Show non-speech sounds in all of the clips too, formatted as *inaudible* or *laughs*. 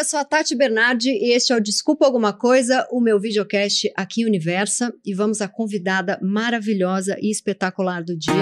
eu sou a Tati Bernardi e este é o Desculpa Alguma Coisa, o meu videocast aqui em Universa. E vamos à convidada maravilhosa e espetacular do dia.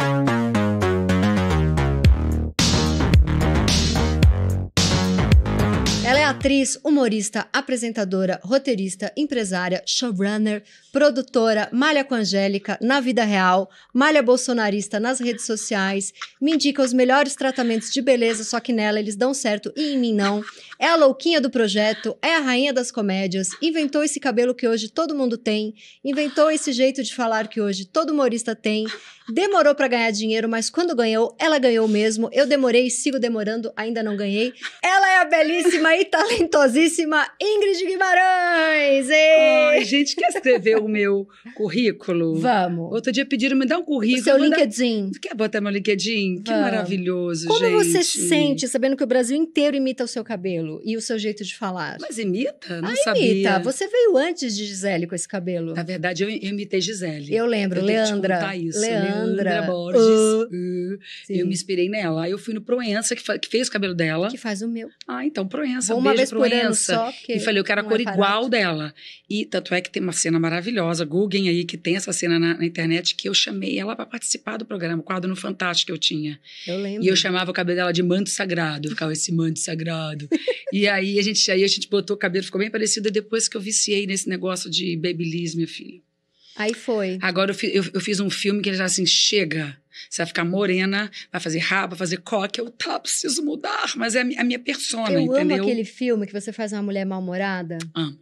Ela é atriz, humorista, apresentadora, roteirista, empresária, showrunner, produtora, malha com Angélica na vida real, malha bolsonarista nas redes sociais, me indica os melhores tratamentos de beleza, só que nela eles dão certo e em mim não. É a louquinha do projeto, é a rainha das comédias, inventou esse cabelo que hoje todo mundo tem, inventou esse jeito de falar que hoje todo humorista tem. Demorou para ganhar dinheiro, mas quando ganhou, ela ganhou mesmo. Eu demorei, sigo demorando, ainda não ganhei. Ela é a belíssima e talentosíssima Ingrid Guimarães. Ei! Ai, gente, quer escrever o meu currículo? Vamos. Outro dia pediram, me dá um currículo. O seu LinkedIn. Quer botar meu LinkedIn? Vamos. Que maravilhoso, Como gente. Como você se sente sabendo que o Brasil inteiro imita o seu cabelo e o seu jeito de falar? Mas imita? Não ah, sabia. imita. Você veio antes de Gisele com esse cabelo. Na verdade, eu imitei Gisele. Eu lembro, eu Leandra. isso. Leandra. Leandra Borges. Uh, uh. eu me inspirei nela. Aí eu fui no Proença, que, que, fez o cabelo dela. Que faz o meu. Ah, então, Proença. Vou uma vez Proença. por ano só. E falei, eu quero a cor é igual dela. E tanto é que tem uma cena maravilhosa maravilhosa, Guggen aí, que tem essa cena na, na internet, que eu chamei ela para participar do programa, o quadro no Fantástico que eu tinha. Eu lembro. E eu chamava o cabelo dela de manto sagrado, ficava esse manto sagrado. *laughs* e aí a, gente, aí a gente botou o cabelo, ficou bem parecido, e depois que eu viciei nesse negócio de babyliss, minha filha. Aí foi. Agora eu, fi, eu, eu fiz um filme que ele já assim, chega, você vai ficar morena, vai fazer rabo, vai fazer coque. Eu tá, preciso mudar, mas é a minha persona, eu entendeu? Eu amo aquele filme que você faz uma mulher mal-humorada. Amo.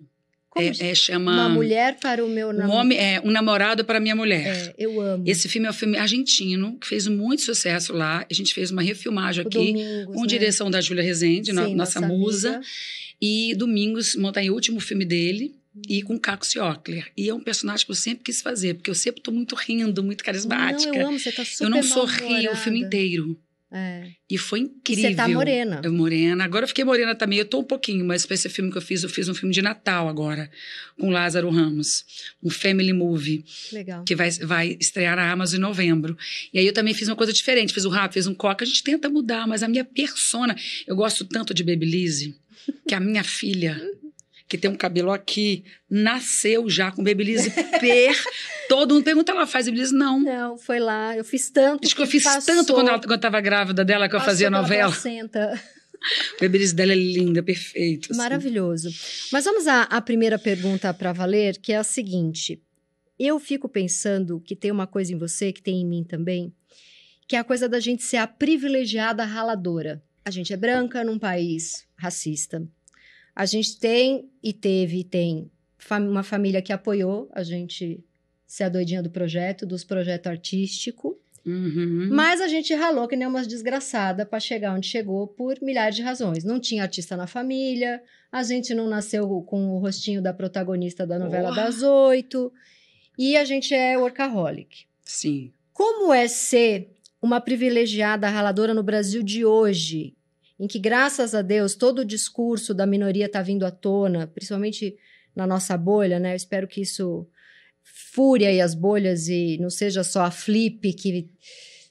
É, é, chama Uma mulher para o meu namorado. Um homem é um namorado para minha mulher. É, eu amo. Esse filme é um filme argentino que fez muito sucesso lá. A gente fez uma refilmagem o aqui Domingos, com né? direção da Júlia Rezende, Sim, nossa, nossa, musa. E Domingos montei o último filme dele e uhum. com Caco Ciocler. E é um personagem que eu sempre quis fazer, porque eu sempre estou muito rindo, muito carismática. Não, eu amo, você tá super Eu não sorrio o filme inteiro. É. E foi incrível. E você tá morena. Eu morena. Agora eu fiquei morena também. Eu tô um pouquinho, mas pra esse filme que eu fiz, eu fiz um filme de Natal agora, com Lázaro Ramos. Um family movie. Legal. Que vai, vai estrear na Amazon em novembro. E aí eu também fiz uma coisa diferente. Fiz um rap, fiz um coca. A gente tenta mudar, mas a minha persona... Eu gosto tanto de Babyliss, que a minha filha *laughs* que tem um cabelo aqui, nasceu já com babyliss per. *laughs* Todo mundo pergunta, ela faz babyliss? Não. Não, foi lá. Eu fiz tanto. Diz que eu fiz passou. tanto quando ela quando tava grávida dela que eu fazia novela. O babyliss dela é linda, perfeito. Assim. Maravilhoso. Mas vamos à, à primeira pergunta para valer, que é a seguinte. Eu fico pensando que tem uma coisa em você, que tem em mim também, que é a coisa da gente ser a privilegiada raladora. A gente é branca num país racista. A gente tem e teve e tem uma família que apoiou a gente ser a doidinha do projeto, dos projetos artístico. Uhum. Mas a gente ralou que nem umas desgraçada para chegar onde chegou por milhares de razões. Não tinha artista na família, a gente não nasceu com o rostinho da protagonista da novela das oito, e a gente é workaholic. Sim. Como é ser uma privilegiada raladora no Brasil de hoje, em que, graças a Deus, todo o discurso da minoria está vindo à tona, principalmente na nossa bolha, né? Eu espero que isso fure as bolhas e não seja só a Flip que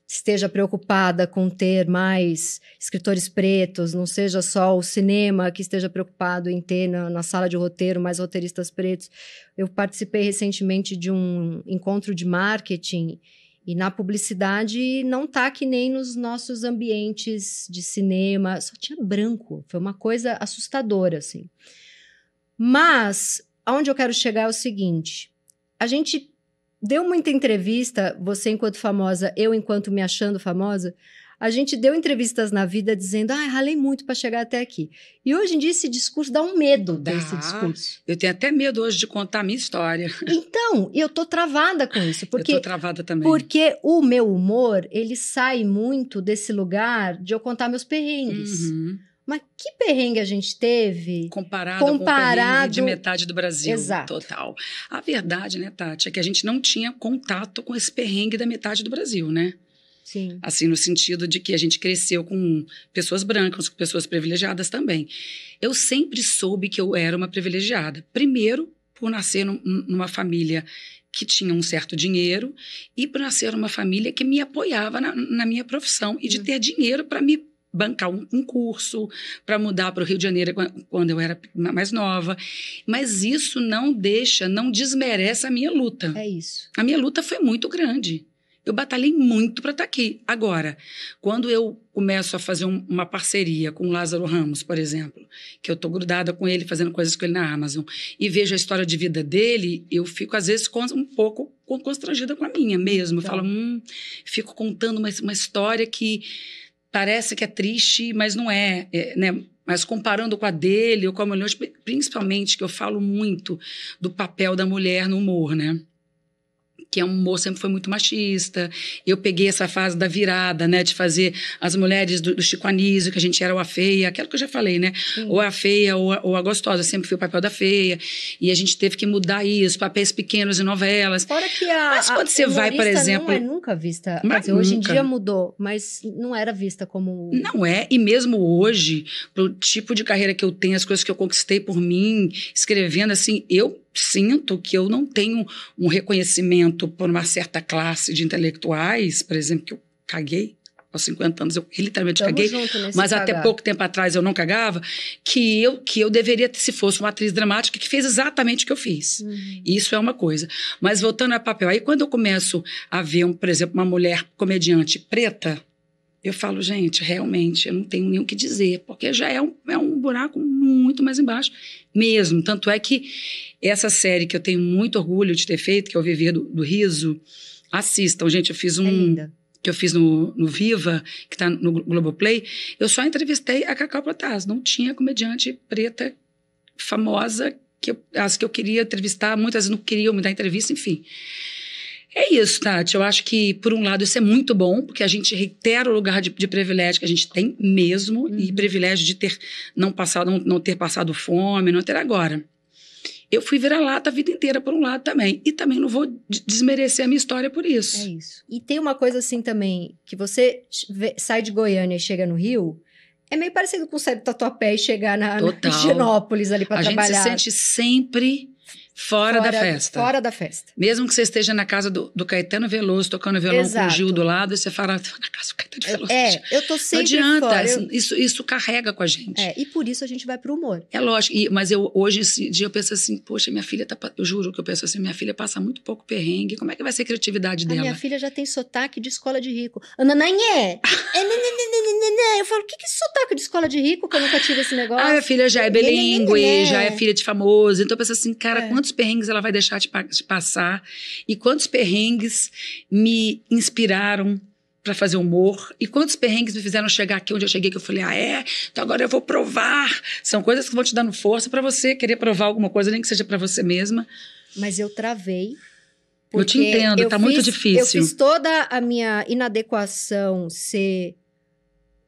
esteja preocupada com ter mais escritores pretos, não seja só o cinema que esteja preocupado em ter na, na, sala de roteiro mais roteiristas pretos. Eu participei recentemente de um encontro de marketing e na publicidade não tá que nem nos nossos ambientes de cinema, só tinha branco. Foi uma coisa assustadora, assim. Mas aonde eu quero chegar é o seguinte: a gente deu muita entrevista, você enquanto famosa, eu enquanto me achando famosa, a gente deu entrevistas na vida dizendo, ah, ralei muito para chegar até aqui. E hoje em dia esse discurso dá um medo dá. desse discurso. Eu tenho até medo hoje de contar a minha história. *laughs* Então, eu tô travada com isso. Porque, eu tô travada também. Porque o meu humor, ele sai muito desse lugar de eu contar meus perrengues. Uhum. Mas que perrengue a gente teve? Comparado, comparado... com o de metade do Brasil. Exato. Total. A verdade, né, Tati, é que a gente não tinha contato com esse perrengue da metade do Brasil, né? Sim. Assim, no sentido de que a gente cresceu com pessoas brancas, com pessoas privilegiadas também. Eu sempre soube que eu era uma privilegiada. Primeiro, por nascer num, numa família que tinha um certo dinheiro e por nascer numa família que me apoiava na, na minha profissão e de hum. ter dinheiro para me bancar um, um curso, para mudar para o Rio de Janeiro quando eu era mais nova. Mas isso não deixa, não desmerece a minha luta. É isso. A minha luta foi muito grande. Eu batalhei muito para estar tá aqui. Agora, quando eu começo a fazer um, uma parceria com o Lázaro Ramos, por exemplo, que eu estou grudada com ele, fazendo coisas com ele na Amazon, e vejo a história de vida dele, eu fico, às vezes, um pouco constrangida com a minha mesmo. Eu tá. falo, hum, fico contando uma, uma história que parece que é triste, mas não é, é né? Mas comparando com a dele ou com a mulher, principalmente que eu falo muito do papel da mulher no humor, né? que é um moço sempre foi muito machista. Eu peguei essa fase da virada, né, de fazer as mulheres do, do Chico Anísio, que a gente era ou a feia, aquilo que eu já falei, né? Sim. Ou a feia ou a, ou a gostosa, sempre foi o papel da feia. E a gente teve que mudar isso, papéis pequenos em novelas. Fora que a Mas quando a você vai, por exemplo, não é nunca vista. Mas dizer, hoje em dia mudou, mas não era vista como Não é, e mesmo hoje, pro tipo de carreira que eu tenho, as coisas que eu conquistei por mim, escrevendo assim, eu sinto que eu não tenho um reconhecimento por uma certa classe de intelectuais, por exemplo, que eu caguei aos 50 anos, eu literalmente Tamo caguei, mas cagar. até pouco tempo atrás eu não cagava, que eu, que eu deveria, se fosse uma atriz dramática, que fez exatamente o que eu fiz. Uhum. Isso é uma coisa. Mas voltando a papel, aí quando eu começo a ver, um, por exemplo, uma mulher comediante preta, eu falo, gente, realmente, eu não tenho nem o que dizer, porque já é um, é um buraco muito mais embaixo mesmo. Tanto é que essa série que eu tenho muito orgulho de ter feito, que é o Viver do, do Riso, assistam, gente, eu fiz um... É que eu fiz no, no Viva, que está no Globoplay, eu só entrevistei a Cacau Protaz. Não tinha comediante preta famosa, que eu, as que eu queria entrevistar, muitas não queriam me dar entrevista, enfim. É isso, Tati. Eu acho que, por um lado, isso é muito bom, porque a gente reitera o lugar de, de privilégio que a gente tem mesmo, uhum. e privilégio de ter não passado, não, não ter passado fome, não ter agora. Eu fui vira-lata a vida inteira, por um lado também. E também não vou desmerecer a minha história por isso. É isso. E tem uma coisa assim também, que você sai de Goiânia e chega no Rio, é meio parecido com sair do Tatuapé e chegar na, na Genópolis ali para trabalhar. A gente se sente sempre Fora, fora, da festa. Fora da festa. Mesmo que você esteja na casa do, do Caetano Veloso, tocando violão Exato. com o Gil do lado, e você fala, na casa do Caetano é, Veloso. É, eu tô sempre Não adianta, eu... Isso, isso carrega com a gente. É, e por isso a gente vai pro humor. É lógico, e, mas eu hoje esse dia eu penso assim, poxa, minha filha tá, eu juro que eu penso assim, minha filha passa muito pouco perrengue, como é que vai ser a criatividade a dela? minha filha já tem sotaque de escola de rico. Anananhé! eu falo, o que que é sotaque de escola de rico, que eu nunca tive esse negócio? Ah, minha filha já é bilingue, já é filha de famoso, então eu penso assim, cara, é. quanto quantos perrengues ela vai deixar de, pa de passar e quantos perrengues me inspiraram para fazer humor e quantos perrengues me fizeram chegar aqui onde eu cheguei que eu falei ah é então agora eu vou provar são coisas que vão te dando força para você querer provar alguma coisa nem que seja para você mesma mas eu travei eu te entendo tá fiz, muito difícil eu fiz toda a minha inadequação ser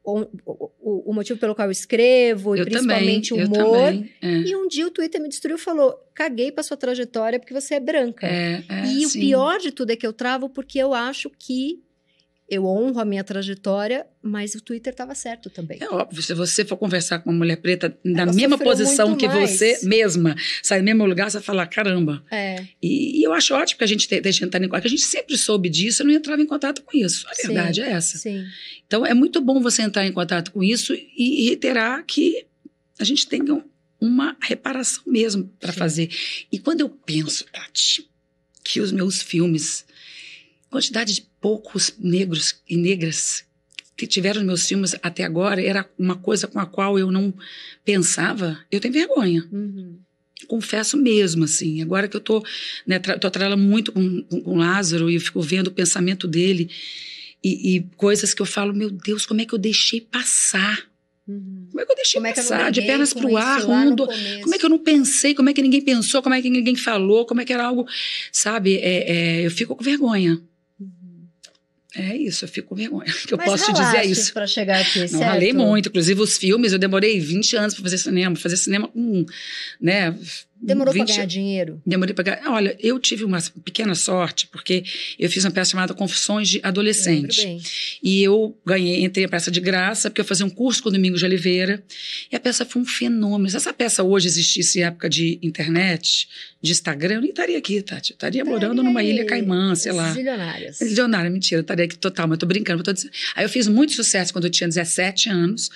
o, o, motivo pelo qual eu escrevo, eu e principalmente o humor. Também, é. E um dia o Twitter me destruiu e falou: caguei pra sua trajetória porque você é branca. É, é, e sim. o pior de tudo é que eu travo porque eu acho que eu honro a minha trajetória, mas o Twitter estava certo também. É óbvio, se você for conversar com uma mulher preta na Ela mesma posição que mais. você mesma, sai do mesmo lugar, você vai falar, caramba. É. E, e, eu acho ótimo que a gente esteja entrar em contato, a gente sempre soube disso, eu não entrava em contato com isso. A sim, verdade é essa. Sim. Então é muito bom você entrar em contato com isso e, e reiterar que a gente tem um, uma reparação mesmo para fazer. E quando eu penso, Tati, que os meus filmes, quantidade de poucos negros e negras que tiveram meus filmes até agora era uma coisa com a qual eu não pensava, eu tenho vergonha. Uhum. Confesso mesmo, assim. Agora que eu tô, né, tra tô trabalhando muito com, com, o Lázaro e eu fico vendo o pensamento dele e, e, coisas que eu falo, meu Deus, como é que eu deixei passar? Uhum. Como é que eu deixei como é passar? É eu de pernas pro ar, mundo. Como é que eu não pensei? Como é que ninguém pensou? Como é que ninguém falou? Como é que era algo, sabe? É, é, eu fico com vergonha. É isso, eu fico com vergonha. *laughs* que eu posso te dizer isso. para chegar aqui, Não certo? ralei muito. Inclusive, os filmes, eu demorei 20 anos para fazer cinema. Fazer cinema com, né, Demorou 20... para ganhar dinheiro? Demorei para ganhar. Olha, eu tive uma pequena sorte, porque eu fiz uma peça chamada Confissões de Adolescente. Eu e eu ganhei, entrei a peça de graça, porque eu fazia um curso com o Domingos de Oliveira. E a peça foi um fenômeno. Se essa peça hoje existisse em época de internet, de Instagram, eu nem estaria aqui, Tati. Eu estaria morando numa ilha Caimã, sei lá. Milionária. Milionária, mentira. Eu estaria aqui total, mas eu tô brincando. Eu tô dizendo. Aí eu fiz muito sucesso quando eu tinha 17 anos.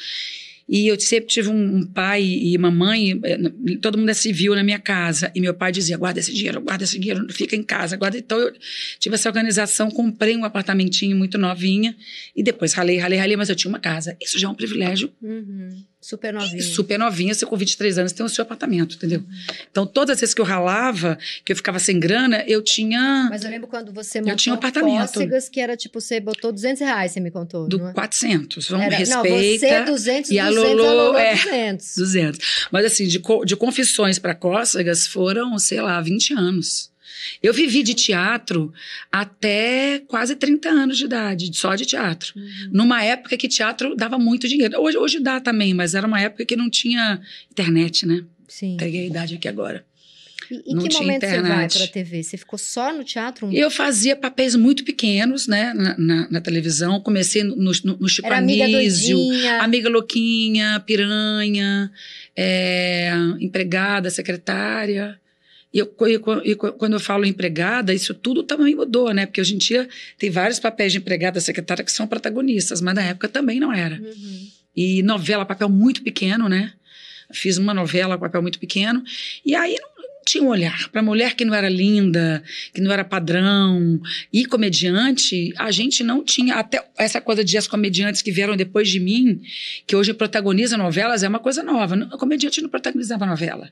E eu sempre tive um, pai e uma mãe, eh, todo mundo é civil na minha casa. E meu pai dizia: guarda esse dinheiro, guarda esse dinheiro, fica em casa, guarda. Então eu tive essa organização, comprei um apartamentinho muito novinha e depois ralei, ralei, ralei, mas eu tinha uma casa. Isso já é um privilégio. Uhum. Super novinha. Super novinha, você com 23 anos tem o seu apartamento, entendeu? Uhum. Então, todas as vezes que eu ralava, que eu ficava sem grana, eu tinha. Mas eu lembro quando você montou eu tinha um apartamento. Cócegas, que era tipo, você botou 200 reais, você me contou. Do é? 400. Vamos era, respeita. Não, você 200, e a Lolo, a Lolo é, 200. 200. Mas assim, de, de confissões para cócegas foram, sei lá, 20 anos. Eu vivi de teatro até quase 30 anos de idade, só de teatro. Uhum. Numa época que teatro dava muito dinheiro. Hoje, hoje dá também, mas era uma época que não tinha internet, né? Sim. Peguei a idade aqui agora. E, em não que tinha momento internet. você vai para a TV? Você ficou só no teatro? Eu fazia papéis muito pequenos, né, na, na, na televisão. Comecei no, no, no Chico Era amiga, Anísio, amiga Louquinha, Piranha, é, empregada, secretária. E, eu, e, e quando eu falo empregada, isso tudo também mudou, né? Porque hoje em dia tem vários papéis de empregada, secretária, que são protagonistas, mas na época também não era. Uhum. E novela, papel muito pequeno, né? Fiz uma novela, papel muito pequeno. E aí não tinha um olhar. Para mulher que não era linda, que não era padrão e comediante, a gente não tinha. Até essa coisa de as comediantes que vieram depois de mim, que hoje protagonizam novelas, é uma coisa nova. O comediante não protagonizava novela.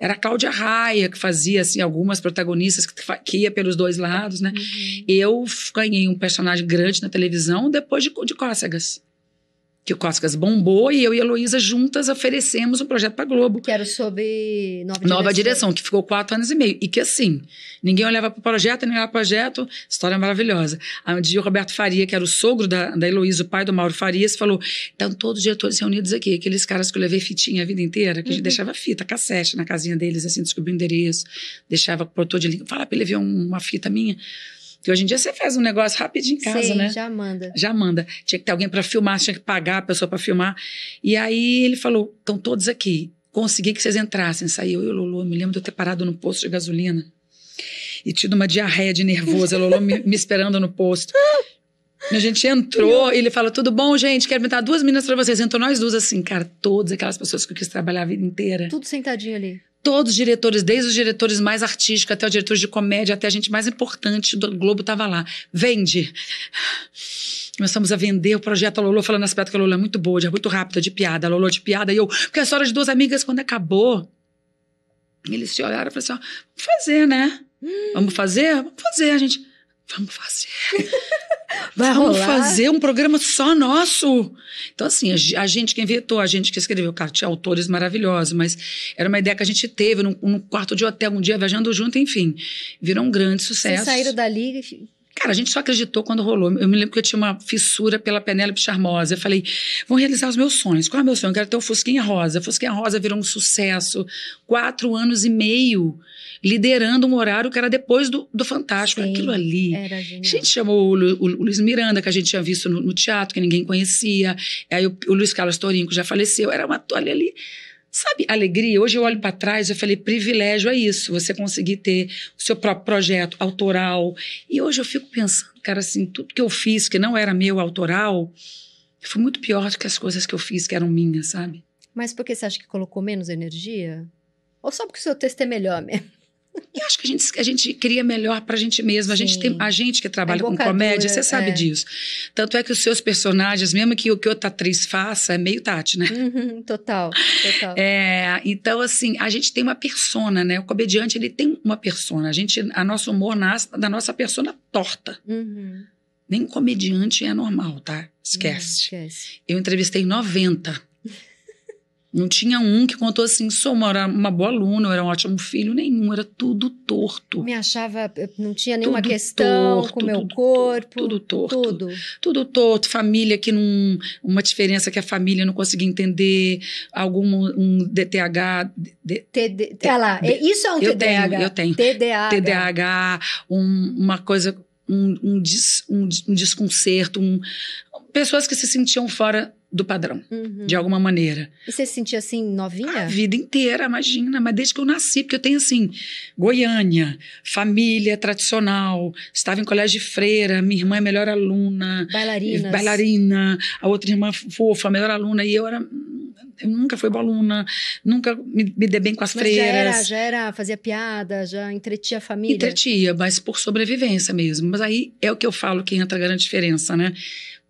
Era a Cláudia Raia que fazia, assim, algumas protagonistas que, que ia pelos dois lados, né? Uhum. Eu ganhei um personagem grande na televisão depois de, de Cócegas que o Coscas bombou e eu e a Heloísa juntas oferecemos um projeto para Globo. Que era sobre nova, nova direção. que ficou quatro anos e meio. E que assim, ninguém olhava para o projeto, ninguém olhava para o projeto, história maravilhosa. Aí um dia o Roberto Faria, que era o sogro da, da Heloísa, o pai do Mauro Farias, falou: estão todos os diretores reunidos aqui, aqueles caras que eu levei fitinha a vida inteira, que uhum. a gente uhum. deixava fita, cassete na casinha deles, assim, descobriu o endereço, deixava o produtor de língua, fala para ele ver uma fita minha. Porque hoje em dia você faz um negócio rapidinho em casa, né? né? Já manda. Já manda. Tinha que ter alguém para filmar, tinha que pagar a pessoa para filmar. E aí ele falou: estão todos aqui. Consegui que vocês entrassem. Saiu eu e o Lulu. me lembro de eu ter parado no posto de gasolina e tido uma diarreia de nervosa. A Lulu me, me esperando no posto. A gente entrou, ele falou: Tudo bom, gente? Quero inventar duas meninas para vocês. Entrou nós duas, assim, cara, todas aquelas pessoas que eu quis trabalhar a vida inteira. Tudo sentadinho ali. Todos os diretores, desde os diretores mais artísticos até os diretores de comédia, até a gente mais importante do Globo estava lá. Vende. Começamos a vender o projeto a Lolo, falando as assim, piadas que a Lolo é muito boa, é muito rápida, de piada, a Lolo de piada. E eu, porque a história de duas amigas, quando acabou, eles se olharam e falaram assim: ó, vamos fazer, né? Hum. Vamos fazer? Vamos fazer, a gente. Vamos fazer. *laughs* Vai Vamos rolar. fazer um programa só nosso. Então, assim, a gente que inventou, a gente que escreveu, cara, tinha autores maravilhosos, mas era uma ideia que a gente teve num, num quarto de hotel, um dia viajando junto, enfim. Virou um grande sucesso. Vocês saíram dali Cara, a gente só acreditou quando rolou. Eu me lembro que eu tinha uma fissura pela Penélope Charmosa. Eu falei, vão realizar os meus sonhos. Qual é o meu sonho? Eu quero ter o Fusquinha Rosa. Fusquinha Rosa virou um sucesso. Quatro anos e meio liderando um horário que era depois do, do Fantástico. Sim, aquilo ali. a gente chamou o, Lu, o, Luiz Miranda, que a gente tinha visto no, no teatro, que ninguém conhecia. Aí o, o Luiz Carlos Torinho, que já faleceu. Era uma toalha ali Sabe, alegria, hoje eu olho para trás, eu falei, privilégio é isso, você conseguir ter o seu próprio projeto autoral. E hoje eu fico pensando, cara, assim, tudo que eu fiz que não era meu autoral, foi muito pior do que as coisas que eu fiz que eram minhas, sabe? Mas porque você acha que colocou menos energia? Ou só porque o seu texto é melhor mesmo? Eu acho que a gente, a gente cria melhor pra gente mesmo. A gente tem a gente que trabalha é com comédia, você sabe é. disso. Tanto é que os seus personagens, mesmo que o que outra atriz faça, é meio Tati, né? Uhum, total, total. É, então, assim, a gente tem uma persona, né? O comediante, ele tem uma persona. A gente, a nosso humor nasce da nossa persona torta. Uhum. Nem comediante é normal, tá? Esquece. Uhum, esquece. Eu entrevistei 90 não tinha um que contou assim, sou uma, era uma boa aluna, eu era um ótimo filho, nenhum, era tudo torto. Me achava, eh, não tinha nenhuma tudo questão torto, com o meu corpo. Tudo, torto. Tudo. tudo torto, família que não. Uma diferença que a família não conseguia entender, algum um DTH. D, tá lá, é, isso é um eu TDAH. Tenho, eu tenho. TDAH. TDAH, um, uma coisa, um, um, des, um, um desconcerto, um, pessoas que se sentiam fora do padrão, uhum. de alguma maneira. E você se sentia assim novinha? A vida inteira, imagina, mas desde que eu nasci, porque eu tenho assim, Goiânia, família tradicional, estava em colégio de freira, minha irmã é melhor aluna, Bailarinas. bailarina, a outra irmã fofa, melhor aluna, e eu era eu nunca fui boa aluna, nunca me, me dei bem com as mas freiras. Já era, já era, fazia piada, já entretia a família. Entretia, mas por sobrevivência mesmo. Mas aí é o que eu falo que entra a grande diferença, né?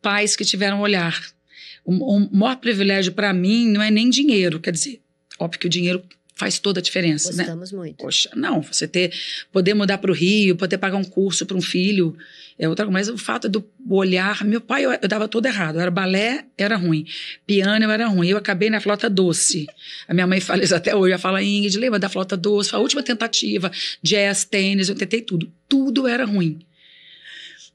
Pais que tiveram olhar o, o maior privilégio para mim não é nem dinheiro, quer dizer, óbvio que o dinheiro faz toda a diferença, né? Gostamos né? muito. Poxa, não, você ter, poder mudar para o Rio, poder pagar um curso para um filho, é outra coisa, mas o fato do olhar, meu pai, eu, eu dava todo errado, era balé, era ruim, piano, era ruim, eu acabei na flauta doce, a minha mãe fala isso até hoje, ela fala, Ingrid, lembra da flauta doce, foi a última tentativa, jazz, tênis, eu tentei tudo, tudo era ruim,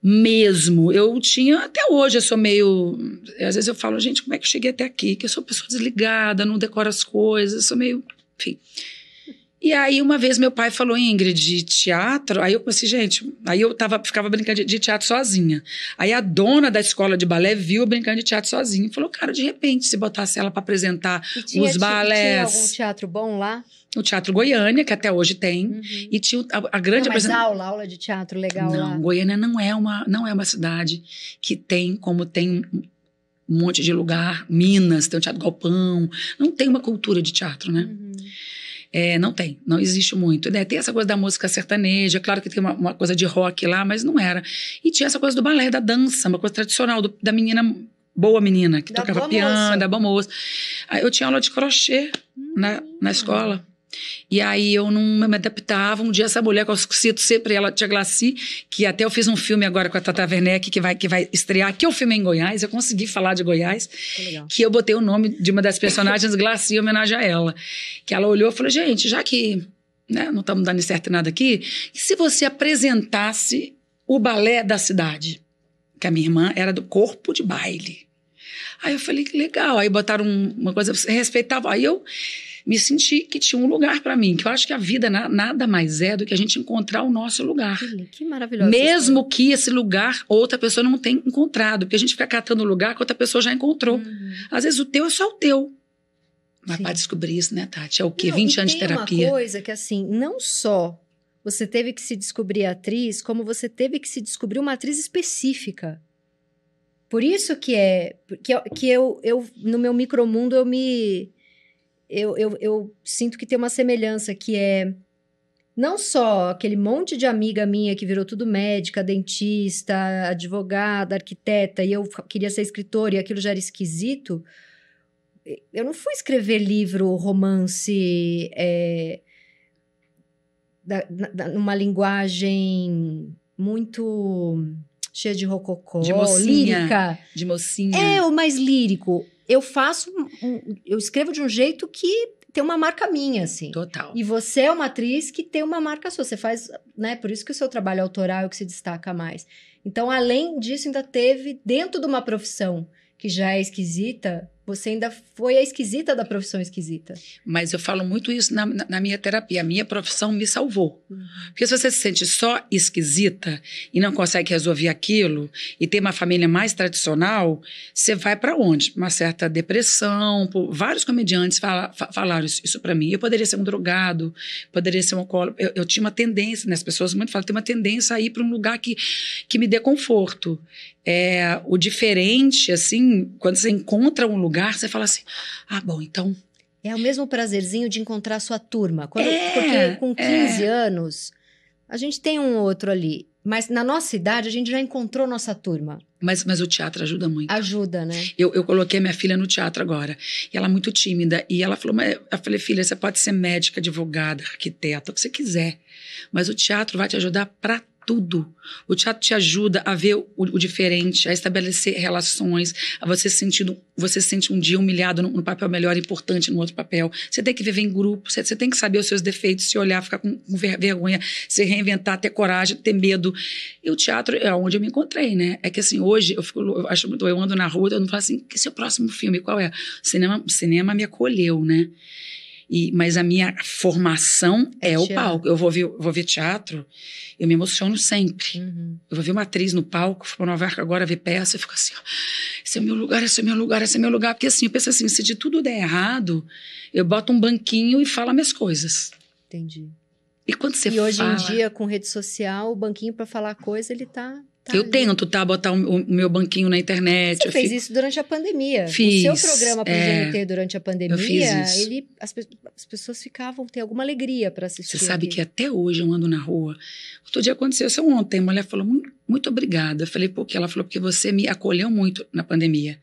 mesmo. Eu tinha, até hoje eu sou meio. Às vezes eu falo, gente, como é que eu cheguei até aqui? Que eu sou uma pessoa desligada, não decoro as coisas, sou meio. Enfim. E aí, uma vez, meu pai falou, Ingrid, de teatro. Aí eu pensei, gente, aí eu tava, ficava brincando de, teatro sozinha. Aí a dona da escola de balé viu eu brincando de teatro sozinha. e Falou, cara, de repente, se botasse ela para apresentar tinha, os balés. Tinha algum teatro bom lá? O Teatro Goiânia, que até hoje tem, uhum. e tinha a, a grande não, mas aula, aula de teatro legal não, lá. Goiânia não é uma não é uma cidade que tem como tem um monte de lugar, Minas, tem o Teatro Galpão, não tem uma cultura de teatro, né? Uhum. É, não tem, não existe muito. Né? Tem essa coisa da música sertaneja, claro que tem uma, uma, coisa de rock lá, mas não era. E tinha essa coisa do balé, da dança, uma coisa tradicional do, da menina, boa menina, que da tocava piano, da boa Aí eu tinha aula de crochê hum, na, na escola. E aí eu não me adaptava. Um dia essa mulher que eu cito sempre, ela, tinha Glaci, que até eu fiz um filme agora com a Tata Werneck, que vai, que vai estrear, que eu é filmei em Goiás, eu consegui falar de Goiás, que, que eu botei o nome de uma das personagens *laughs* Glaci em homenagem a ela. Que ela olhou e falou, gente, já que né, não estamos dando certo nada aqui, e se você apresentasse o balé da cidade? Que a minha irmã era do corpo de baile. Aí eu falei, que legal. Aí botaram uma coisa, respeitava. Aí eu me senti que tinha um lugar para mim, que eu acho que a vida na, nada mais é do que a gente encontrar o nosso lugar. Que, maravilhoso. Mesmo isso. que esse lugar outra pessoa não tenha encontrado, porque a gente fica catando o lugar que outra pessoa já encontrou. Uhum. Às vezes o teu é só o teu. Mas para descobrir isso, né, Tati? É o quê? Não, 20 anos de terapia. Uma coisa que assim, não só você teve que se descobrir atriz, como você teve que se descobrir uma atriz específica. Por isso que é que, eu, que eu, eu no meu micromundo eu me eu, eu, eu sinto que tem uma semelhança que é não só aquele monte de amiga minha que virou tudo médica, dentista, advogada, arquiteta, e eu queria ser escritora e aquilo já era esquisito. Eu não fui escrever livro, romance, é, da, da, numa linguagem muito cheia de rococó, de mocinha, lírica. De mocinha. É, o mais lírico eu faço, um, eu escrevo de um jeito que tem uma marca minha, assim. Total. E você é uma atriz que tem uma marca sua. Você faz, né? Por isso que o seu trabalho autoral é o que se destaca mais. Então, além disso, ainda teve dentro de uma profissão que já é esquisita, você ainda foi a esquisita da profissão esquisita. Mas eu falo muito isso na, na, minha terapia. A minha profissão me salvou. Porque se você se sente só esquisita e não consegue resolver aquilo e tem uma família mais tradicional, você vai para onde? Uma certa depressão. Vários comediantes fala, falaram isso, isso para mim. Eu poderia ser um drogado, poderia ser um alcoólico. Eu, eu, tinha uma tendência, né? as pessoas muito falam, tem uma tendência a ir para um lugar que, que me dê conforto é, o diferente, assim, quando você encontra um lugar, você fala assim: ah, bom, então. É o mesmo prazerzinho de encontrar sua turma. Quando, é, porque com 15 é. anos, a gente tem um outro ali. Mas na nossa idade, a gente já encontrou nossa turma. Mas, mas o teatro ajuda muito. Ajuda, né? Eu, eu coloquei minha filha no teatro agora. E ela é muito tímida. E ela falou: mas, eu falei, filha, você pode ser médica, advogada, arquiteta, o que você quiser. Mas o teatro vai te ajudar pra tudo. O teatro te ajuda a ver o, o diferente, a estabelecer relações, a você sentindo você se sente um dia humilhado no, no, papel melhor, importante no outro papel. Você tem que viver em grupo, você, você tem que saber os seus defeitos, se olhar, ficar com, com, vergonha, se reinventar, ter coragem, ter medo. E o teatro é onde eu me encontrei, né? É que assim, hoje eu, fico, eu acho muito, eu ando na rua, eu não falo assim, que seu próximo filme, qual é? O cinema, o cinema me acolheu, né? E, mas a minha formação é, é o palco. Eu vou ver, vou ver teatro, eu me emociono sempre. Uhum. Eu vou ver uma atriz no palco, fui para Nova York agora ver peça, eu fico assim, ó, esse é o meu lugar, esse é o meu lugar, esse é o meu lugar. Porque assim, eu penso assim, se de tudo der errado, eu boto um banquinho e falo minhas coisas. Entendi. E quando você e fala... E hoje em dia, com rede social, o banquinho para falar coisa, ele tá Tá eu ali. tento, tá? Botar o, o, meu banquinho na internet. Você fez fico... isso durante a pandemia. Fiz. O seu programa pro é, GNT durante a pandemia, eu fiz isso. Ele, as, as pessoas ficavam, tem alguma alegria para assistir. Você sabe aqui. que até hoje eu ando na rua. Outro dia aconteceu, isso ontem, a mulher falou, muito, muito obrigada. Eu falei, por quê? Ela falou, porque você me acolheu muito na pandemia.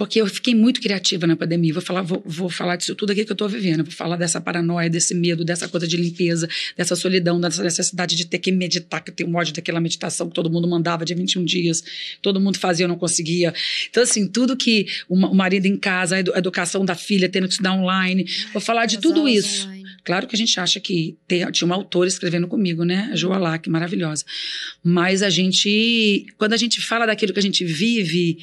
Porque eu fiquei muito criativa na pandemia. Vou falar, vou, vou falar disso tudo aqui que eu estou vivendo. Vou falar dessa paranoia, desse medo, dessa coisa de limpeza, dessa solidão, dessa necessidade de ter que meditar, que eu tenho um ódio daquela meditação que todo mundo mandava de 21 dias. Todo mundo fazia, eu não conseguia. Então, assim, tudo que o marido em casa, a educação da filha, tendo que estudar online. Vou falar de tudo isso. Online Claro que a gente acha que tem tinha um autor escrevendo comigo, né? A Joalá, que maravilhosa. Mas a gente, quando a gente fala daquilo que a gente vive,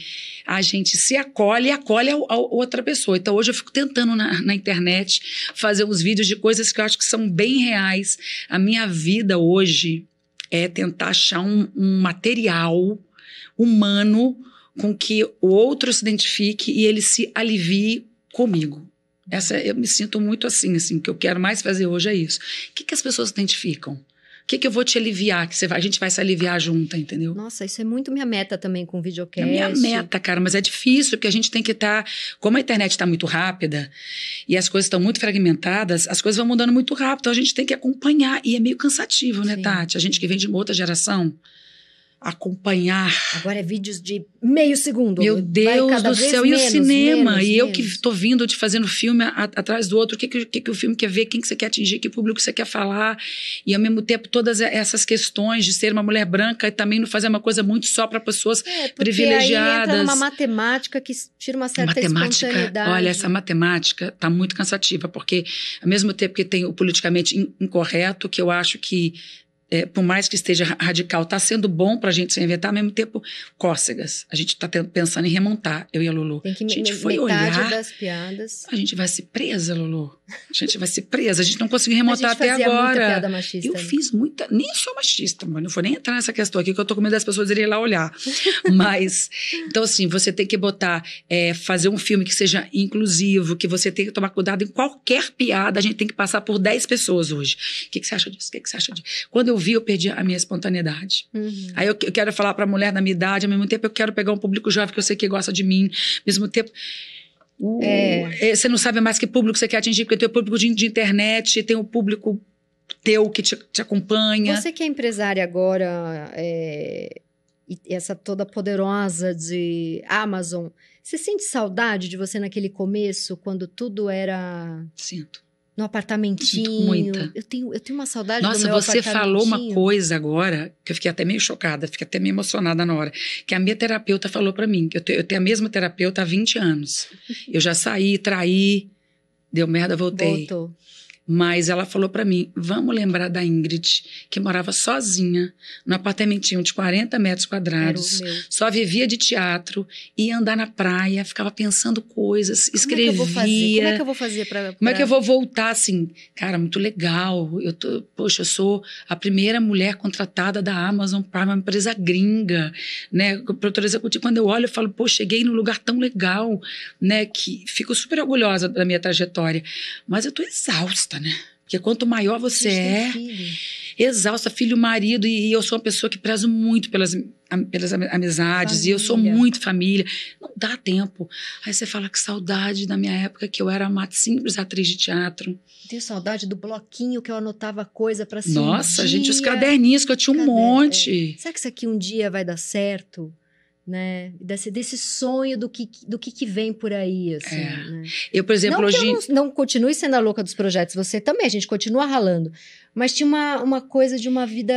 a gente se acolhe e acolhe a, a outra pessoa. Então hoje eu fico tentando na, na, internet fazer uns vídeos de coisas que eu acho que são bem reais. A minha vida hoje é tentar achar um, um material humano com que o outro se identifique e ele se alivie comigo. Essa, eu me sinto muito assim, assim, o que eu quero mais fazer hoje é isso. O que, que as pessoas identificam? O que, que eu vou te aliviar? Que vai, a gente vai se aliviar juntas entendeu? Nossa, isso é muito minha meta também com o videocast. É minha meta, cara, mas é difícil, porque a gente tem que estar. Tá, como a internet está muito rápida e as coisas estão muito fragmentadas, as coisas vão mudando muito rápido. Então a gente tem que acompanhar. E é meio cansativo, né, Sim. Tati? A gente que vem de uma outra geração acompanhar. Agora é vídeos de meio segundo. Meu Deus do céu, e o cinema? Menos, e eu que estou vindo de fazendo filme a, atrás do outro, o que, que, que o filme quer ver, quem que você quer atingir, que público você quer falar. E ao mesmo tempo, todas essas questões de ser uma mulher branca e também não fazer uma coisa muito só para pessoas é, privilegiadas. é uma matemática que tira uma certa matemática, Olha, essa matemática está muito cansativa, porque ao mesmo tempo que tem o politicamente incorreto, que eu acho que é, por mais que esteja radical, está sendo bom para a gente se inventar, ao mesmo tempo, cócegas. A gente está pensando em remontar, eu e a Lulu. Tem que a gente foi olhar. Das piadas. A gente vai ser presa, Lulu. A gente vai ser presa, a gente não conseguiu remontar até agora. eu né? fiz muita. Nem sou machista, mas não vou nem entrar nessa questão aqui, que eu tô com medo das pessoas irem lá olhar. *laughs* mas. Então, assim, você tem que botar. É, fazer um filme que seja inclusivo, que você tem que tomar cuidado em qualquer piada, a gente tem que passar por 10 pessoas hoje. O que, que você acha disso? O que, que você acha disso? Quando eu vi, eu perdi a minha espontaneidade. Uhum. Aí eu, eu quero falar pra mulher da minha idade, ao mesmo tempo eu quero pegar um público jovem que eu sei que gosta de mim, ao mesmo tempo. Uh. É, você não sabe mais que público você quer atingir, porque tem o público de, de internet, tem o público teu que te, te, acompanha. Você que é empresária agora, é, essa toda poderosa de Amazon, você sente saudade de você naquele começo, quando tudo era. Sinto no apartamentinho. Muita. Eu tenho, eu tenho uma saudade Nossa, do meu você falou uma coisa agora que eu fiquei até meio chocada, fiquei até meio emocionada na hora. Que a minha terapeuta falou para mim, que eu, te, eu tenho a mesma terapeuta há 20 anos. Eu já saí, traí, deu merda, voltei. Voltou. Mas ela falou para mim: vamos lembrar da Ingrid, que morava sozinha, num apartamentinho de 40 metros quadrados, só vivia de teatro, ia andar na praia, ficava pensando coisas, Como escrevia. É Como é que eu vou fazer? Pra, é pra... Como é que eu vou voltar assim? Cara, muito legal. Eu tô, poxa, eu sou a primeira mulher contratada da Amazon Prime, uma empresa gringa, né? Produtora executiva. Quando eu olho, eu falo, pô, cheguei num lugar tão legal, né? Que fico super orgulhosa da minha trajetória. Mas eu tô exausta exausta, né? Porque quanto maior você é, filho. exausta filho, marido, e, e, eu sou uma pessoa que prezo muito pelas, am, pelas amizades, família. e eu sou muito família. Não dá tempo. Aí você fala que saudade da minha época que eu era uma simples atriz de teatro. Tenho saudade do bloquinho que eu anotava coisa para cima. Nossa, um gente, dia... os caderninhos que eu tinha um é. monte. É. Será que isso aqui um dia vai dar certo? né? Desse, desse sonho do que, do que, que vem por aí, assim, é. né? Eu, por exemplo, não hoje... não, não continue sendo a louca dos projetos, você também, a gente continua ralando. Mas tinha uma, uma coisa de uma vida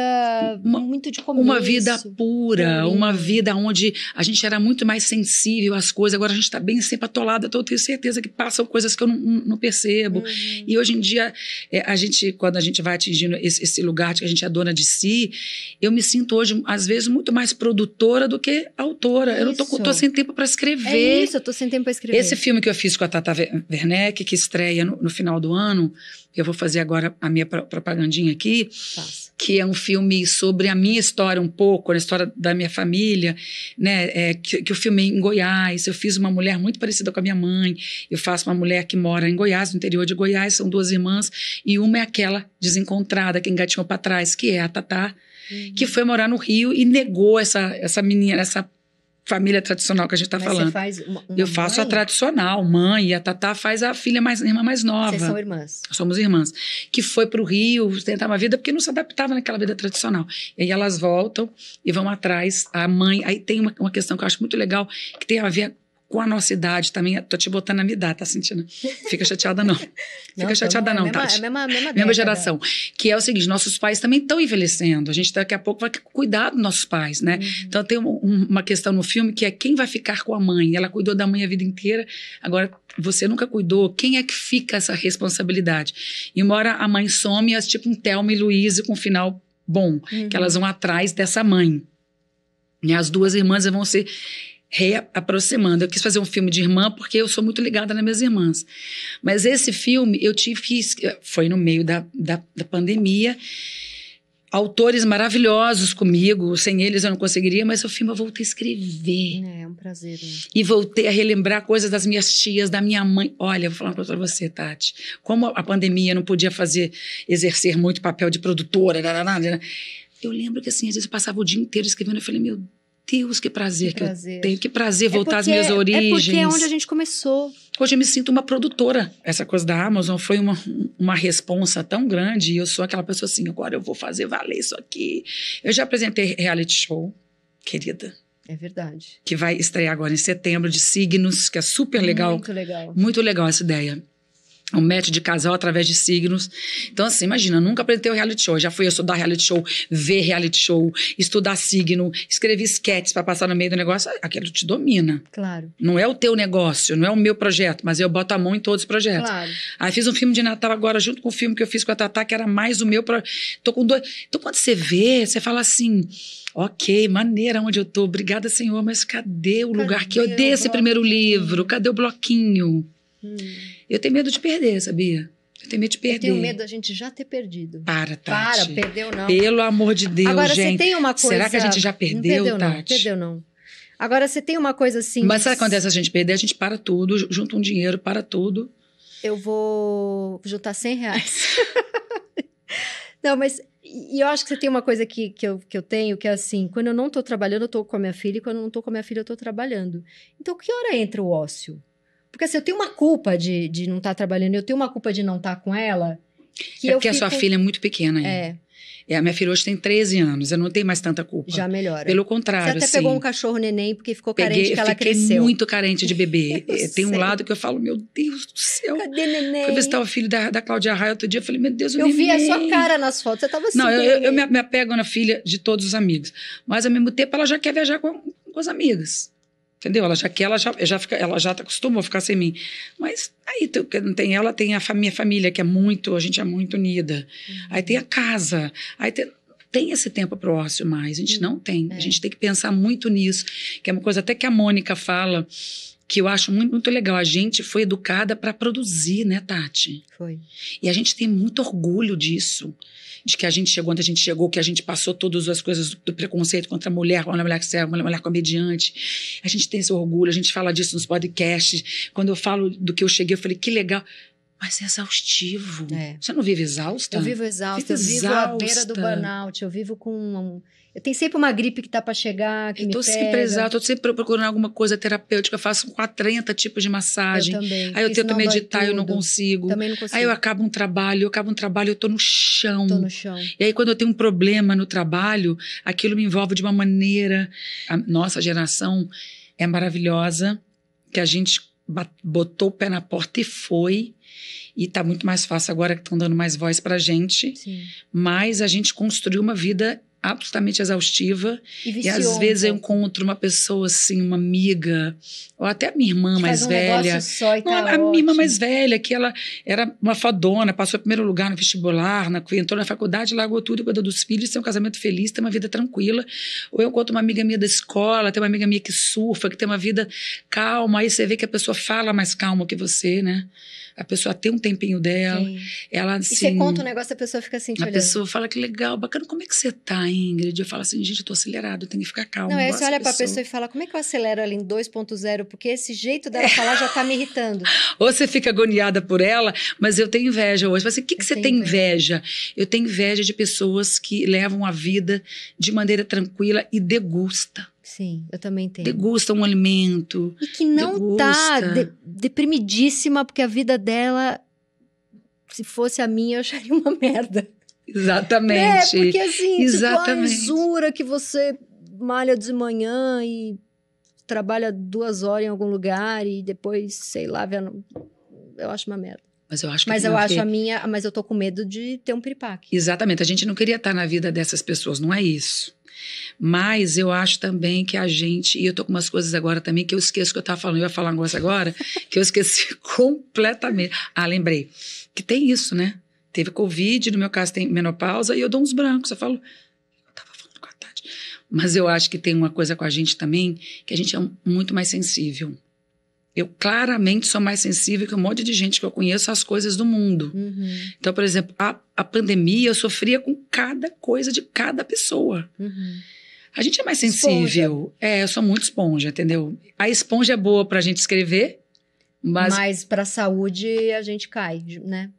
uma, muito de começo. Uma vida pura, também. uma vida onde a gente era muito mais sensível às coisas. Agora a gente está bem sempre atolada, então eu tenho certeza que passam coisas que eu não, não percebo. Uhum. E hoje em dia, é, a gente, quando a gente vai atingindo esse, esse lugar de que a gente é dona de si, eu me sinto hoje, às vezes, muito mais produtora do que autora. Isso. Eu não tô, tô sem tempo para escrever. É isso, eu tô sem tempo para escrever. Esse filme que eu fiz com a Tata Werneck, que estreia no, no final do ano, eu vou fazer agora a minha propagandinha aqui, Passa. que é um filme sobre a minha história um pouco, a história da minha família, né? É, que, que eu filmei é em Goiás, eu fiz uma mulher muito parecida com a minha mãe, eu faço uma mulher que mora em Goiás, no interior de Goiás, são duas irmãs, e uma é aquela desencontrada, que engatinhou para trás, que é a Tatá, uhum. que foi morar no Rio e negou essa, essa menina, essa família tradicional que a gente está falando. Você faz uma, uma eu faço mãe? a tradicional, mãe, e a Tatá faz a filha mais irmã mais nova. Vocês são irmãs. Somos irmãs. Que foi para o Rio tentar uma vida, porque não se adaptava naquela vida tradicional. E aí elas voltam e vão atrás. A mãe. Aí tem uma, uma questão que eu acho muito legal, que tem a ver com a nossa idade também, tô te botando a me dar, tá sentindo? Fica chateada não. *laughs* Fica não, tá chateada não, é mesma, Tati. É mesma, mesma, mesma geração. Que é o seguinte, nossos pais também estão envelhecendo. A gente daqui a pouco vai cuidar dos nossos pais, né? Uhum. Então tem um, uma questão no filme que é quem vai ficar com a mãe. Ela cuidou da mãe a vida inteira, agora você nunca cuidou. Quem é que fica essa responsabilidade? E a mãe some, é tipo um Thelma e Luísa com um final bom, uhum. que elas vão atrás dessa mãe. E as duas irmãs vão ser reaproximando. Eu quis fazer um filme de irmã porque eu sou muito ligada nas minhas irmãs. Mas esse filme eu tive que. Eh, foi no meio da, da, da pandemia. Autores maravilhosos comigo, sem eles eu não conseguiria, mas o filme eu voltei a escrever. É, é um prazer. Né? E voltei a relembrar coisas das minhas tias, da minha mãe. Olha, vou falar uma coisa pra você, Tati. Como a pandemia não podia fazer, exercer muito papel de produtora, né, né, né, eu lembro que assim, às vezes eu passava o dia inteiro escrevendo, eu falei, meu Deus, que prazer que, prazer. que eu tenho. Que prazer é voltar é porque, às minhas origens. É porque é onde a gente começou. Hoje eu me sinto uma produtora. Essa coisa da Amazon foi uma, uma responsa tão grande. E eu sou aquela pessoa assim, agora eu vou fazer valer isso aqui. Eu já apresentei reality show, querida. É verdade. Que vai estrear agora em setembro de Signos, que é super legal. Muito legal. Muito legal essa ideia um match de casal através de signos. Então, assim, imagina, nunca apresentei o reality show. Já fui estudar reality show, ver reality show, estudar signo, escrevi sketches para passar no meio do negócio. Aquilo te domina. Claro. Não é o teu negócio, não é o meu projeto, mas eu boto a mão em todos os projetos. Claro. Aí fiz um filme de Natal agora, junto com o filme que eu fiz com a Tatá, que era mais o meu. Pro... Tô com dois. Então, quando você vê, você fala assim. Ok, maneira onde eu tô. Obrigada, Senhor, mas cadê o cadê lugar que eu dei esse primeiro livro? Cadê o bloquinho? Hum. Eu tenho medo de perder, sabia? Eu tenho medo de perder. Eu tenho medo da gente já ter perdido. Para, Tati. Para, perdeu não. Pelo amor de Deus, Agora, gente. Agora, você tem uma coisa... Será que a gente já perdeu, não perdeu Tati? Não, perdeu não. Agora, você tem uma coisa assim... Mas sabe quando que é a gente perder? A gente para tudo, junta um dinheiro, para tudo. Eu vou juntar 100 reais. *laughs* não, mas... E eu acho que você tem uma coisa que, que, eu, que eu tenho, que é assim, quando eu não tô trabalhando, eu tô com a minha filha, e quando eu não tô com a minha filha, eu tô trabalhando. Então, que hora entra o ócio? Porque assim, eu tenho uma culpa de, de não estar tá trabalhando, eu tenho uma culpa de não estar tá com ela. Que é porque fico... a sua filha é muito pequena ainda. É. É, a minha filha hoje tem 13 anos, eu não tenho mais tanta culpa. Já melhora. Pelo contrário, Você até assim, pegou um cachorro neném porque ficou peguei, carente que ela cresceu. muito carente de bebê. *laughs* tem um lado que eu falo, meu Deus do céu. Cadê neném? Fui visitar o filho da, da Cláudia Raia outro dia, eu falei, meu Deus, o eu neném. Eu vi a sua cara nas fotos, você tava assim. Não, eu, eu, eu me, me apego na filha de todos os amigos. Mas, ao mesmo tempo, ela já quer viajar com, com as amigas. Entendeu? Ela já que ela já, já fica, ela já acostumou a ficar sem mim. Mas aí tem ela, tem a minha família, que é muito, a gente é muito unida. Uhum. Aí tem a casa, aí tem, tem esse tempo para o ócio mais, a gente uhum. não tem. É. A gente tem que pensar muito nisso, que é uma coisa até que a Mônica fala, que eu acho muito, muito legal. A gente foi educada para produzir, né, Tati? Foi. E a gente tem muito orgulho disso de que a gente chegou onde a gente chegou, que a gente passou todas as coisas do preconceito contra a mulher, contra a mulher que serve, contra a mulher comediante. A gente tem esse orgulho, a gente fala disso nos podcasts. Quando eu falo do que eu cheguei, eu falei, que legal. Mas é exaustivo. É. Você não vive exausta? Eu vivo exausta, vivo eu vivo à beira do burnout, eu vivo com tem sempre uma gripe que tá para chegar, que eu tô me sempre exato, tô sempre procurando alguma coisa terapêutica, eu faço 40 tipos de massagem. Eu também, aí eu tento meditar, eu não consigo. Também não consigo. Aí eu acabo um trabalho, eu acabo um trabalho, eu tô no chão. Tô no chão. E aí quando eu tenho um problema no trabalho, aquilo me envolve de uma maneira. A nossa geração é maravilhosa, que a gente botou o pé na porta e foi. E tá muito mais fácil agora que estão dando mais voz pra gente. Sim. Mas a gente construiu uma vida absolutamente exaustiva. E, e, às vezes eu né? encontro uma pessoa assim, uma amiga, ou até a minha irmã que mais um velha. Só e tá a minha irmã mais velha, que ela era uma fadona, passou em primeiro lugar no vestibular, na, entrou na faculdade, largou tudo, cuidou dos filhos, tem um casamento feliz, tem uma vida tranquila. Ou eu encontro uma amiga minha da escola, tem uma amiga minha que surfa, que tem uma vida calma, aí você vê que a pessoa fala mais calma que você, né? a pessoa tem um tempinho dela. Sim. Ela assim, E você conta um negócio, a pessoa fica assim, te A olhando. pessoa fala que legal, bacana, como é que você tá, Ingrid? Eu falo assim, gente, eu tô acelerado, eu tenho que ficar calmo. Não, aí você olha pra pessoa. pessoa e fala, como é que eu acelero ali em 2.0? Porque esse jeito dela é. falar já tá me irritando. *laughs* Ou você fica agoniada por ela, mas eu tenho inveja hoje. Mas assim, o que, que você tem inveja? inveja? Eu tenho inveja de pessoas que levam a vida de maneira tranquila e degusta. Sim, eu também tenho. Degusta um alimento. E que não tá degusta... tá de, deprimidíssima, porque a vida dela, se fosse a minha, eu acharia uma merda. Exatamente. É, porque assim, tipo, Exatamente. Tipo, a usura que você malha de manhã e trabalha duas horas em algum lugar e depois, sei lá, eu acho uma merda. Mas eu acho que Mas eu acho que... a minha, mas eu tô com medo de ter um piripaque. Exatamente, a gente não queria estar na vida dessas pessoas, não é isso. Mas eu acho também que a gente. E eu tô com umas coisas agora também que eu esqueço que eu tava falando. Eu ia falar um negócio agora *laughs* que eu esqueci *laughs* completamente. Ah, lembrei. Que tem isso, né? Teve Covid, no meu caso tem menopausa, e eu dou uns brancos. Eu falo. Eu tava falando com a Tati. Mas eu acho que tem uma coisa com a gente também que a gente é muito mais sensível. Eu claramente sou mais sensível que um monte de gente que eu conheço às coisas do mundo. Uhum. Então, por exemplo, a, a pandemia eu sofria com cada coisa de cada pessoa. Uhum. A gente é mais sensível. Esponja. É, eu sou muito esponja, entendeu? A esponja é boa pra gente escrever, mas. Mas pra saúde a gente cai, né?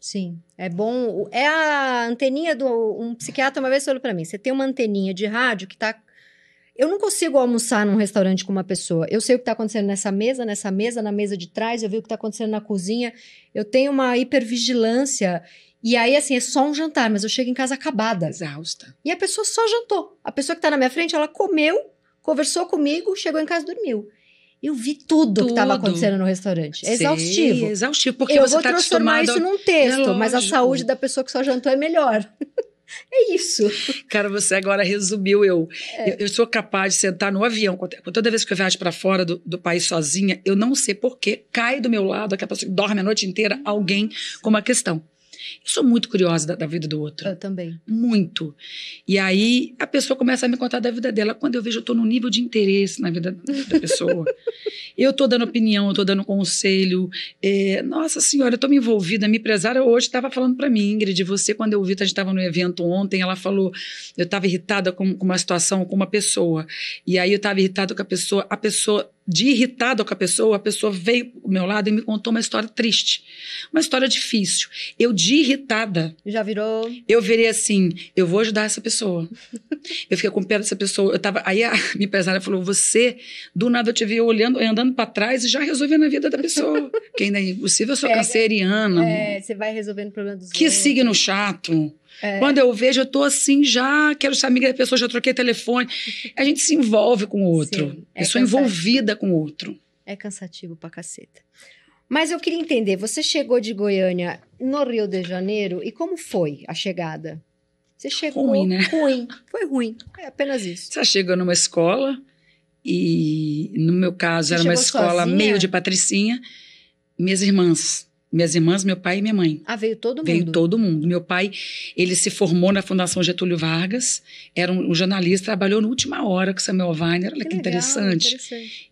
Sim. É bom. É a anteninha do. Um psiquiatra uma vez falou para mim: você tem uma anteninha de rádio que tá eu não consigo almoçar num restaurante com uma pessoa. Eu sei o que está acontecendo nessa mesa, nessa mesa, na mesa de trás, eu vi o que está acontecendo na cozinha. Eu tenho uma hipervigilância. E aí, assim, é só um jantar, mas eu chego em casa acabada. Exausta. E a pessoa só jantou. A pessoa que está na minha frente, ela comeu, conversou comigo, chegou em casa e dormiu. Eu vi tudo, tudo. que estava acontecendo no restaurante. É exaustivo. Sei, exaustivo, porque eu você vou tá transformar acostumado... isso num texto, é mas a saúde da pessoa que só jantou é melhor. É isso. *laughs* Cara, você agora resumiu. Eu, é. eu, eu, sou capaz de sentar no avião. Toda vez que eu viajo para fora do, do, país sozinha, eu não sei porquê, cai do meu lado aquela pessoa que dorme a noite inteira, alguém com uma questão. Eu sou muito curiosa da, da, vida do outro. Eu também. Muito. E aí a pessoa começa a me contar da vida dela. Quando eu vejo, eu tô num nível de interesse na vida da pessoa. *laughs* eu tô dando opinião, eu tô dando conselho. É, nossa senhora, eu tô me envolvida. Minha empresária hoje estava falando para mim, Ingrid, você, quando eu vi, a gente estava no evento ontem, ela falou, eu estava irritada com, com uma situação, com uma pessoa. E aí eu estava irritada com a pessoa, a pessoa de irritada com a pessoa, a pessoa veio ao meu lado e me contou uma história triste, uma história difícil. Eu de irritada. Já virou? Eu virei assim, eu vou ajudar essa pessoa. eu fiquei com pena dessa pessoa. Eu tava, aí a *laughs* minha empresária falou: "Você do nada eu te vi olhando, andando para trás e já resolvendo a vida da pessoa". *laughs* que ainda é impossível, eu sou Pega, canceriana. É, você vai resolvendo o problema dos Que signo chato. É. Quando eu vejo, eu tô assim, já quero ser amiga da pessoa, já troquei telefone. *laughs* A gente se envolve com o outro. Sim, é eu sou envolvida com o outro. É cansativo pra caceta. Mas eu queria entender, você chegou de Goiânia no Rio de Janeiro e como foi a chegada? Você chegou ruim, né? ruim. Foi ruim. *laughs* É apenas isso. Você chegou numa escola e no meu caso você era uma escola sozinha? meio de patricinha, minhas irmãs minhas irmãs, meu pai e minha mãe. Ah, veio todo mundo? Veio todo mundo. Meu pai, ele se formou na Fundação Getúlio Vargas, era um, um jornalista, trabalhou na última hora com Samuel Weiner, olha que, que legal, interessante.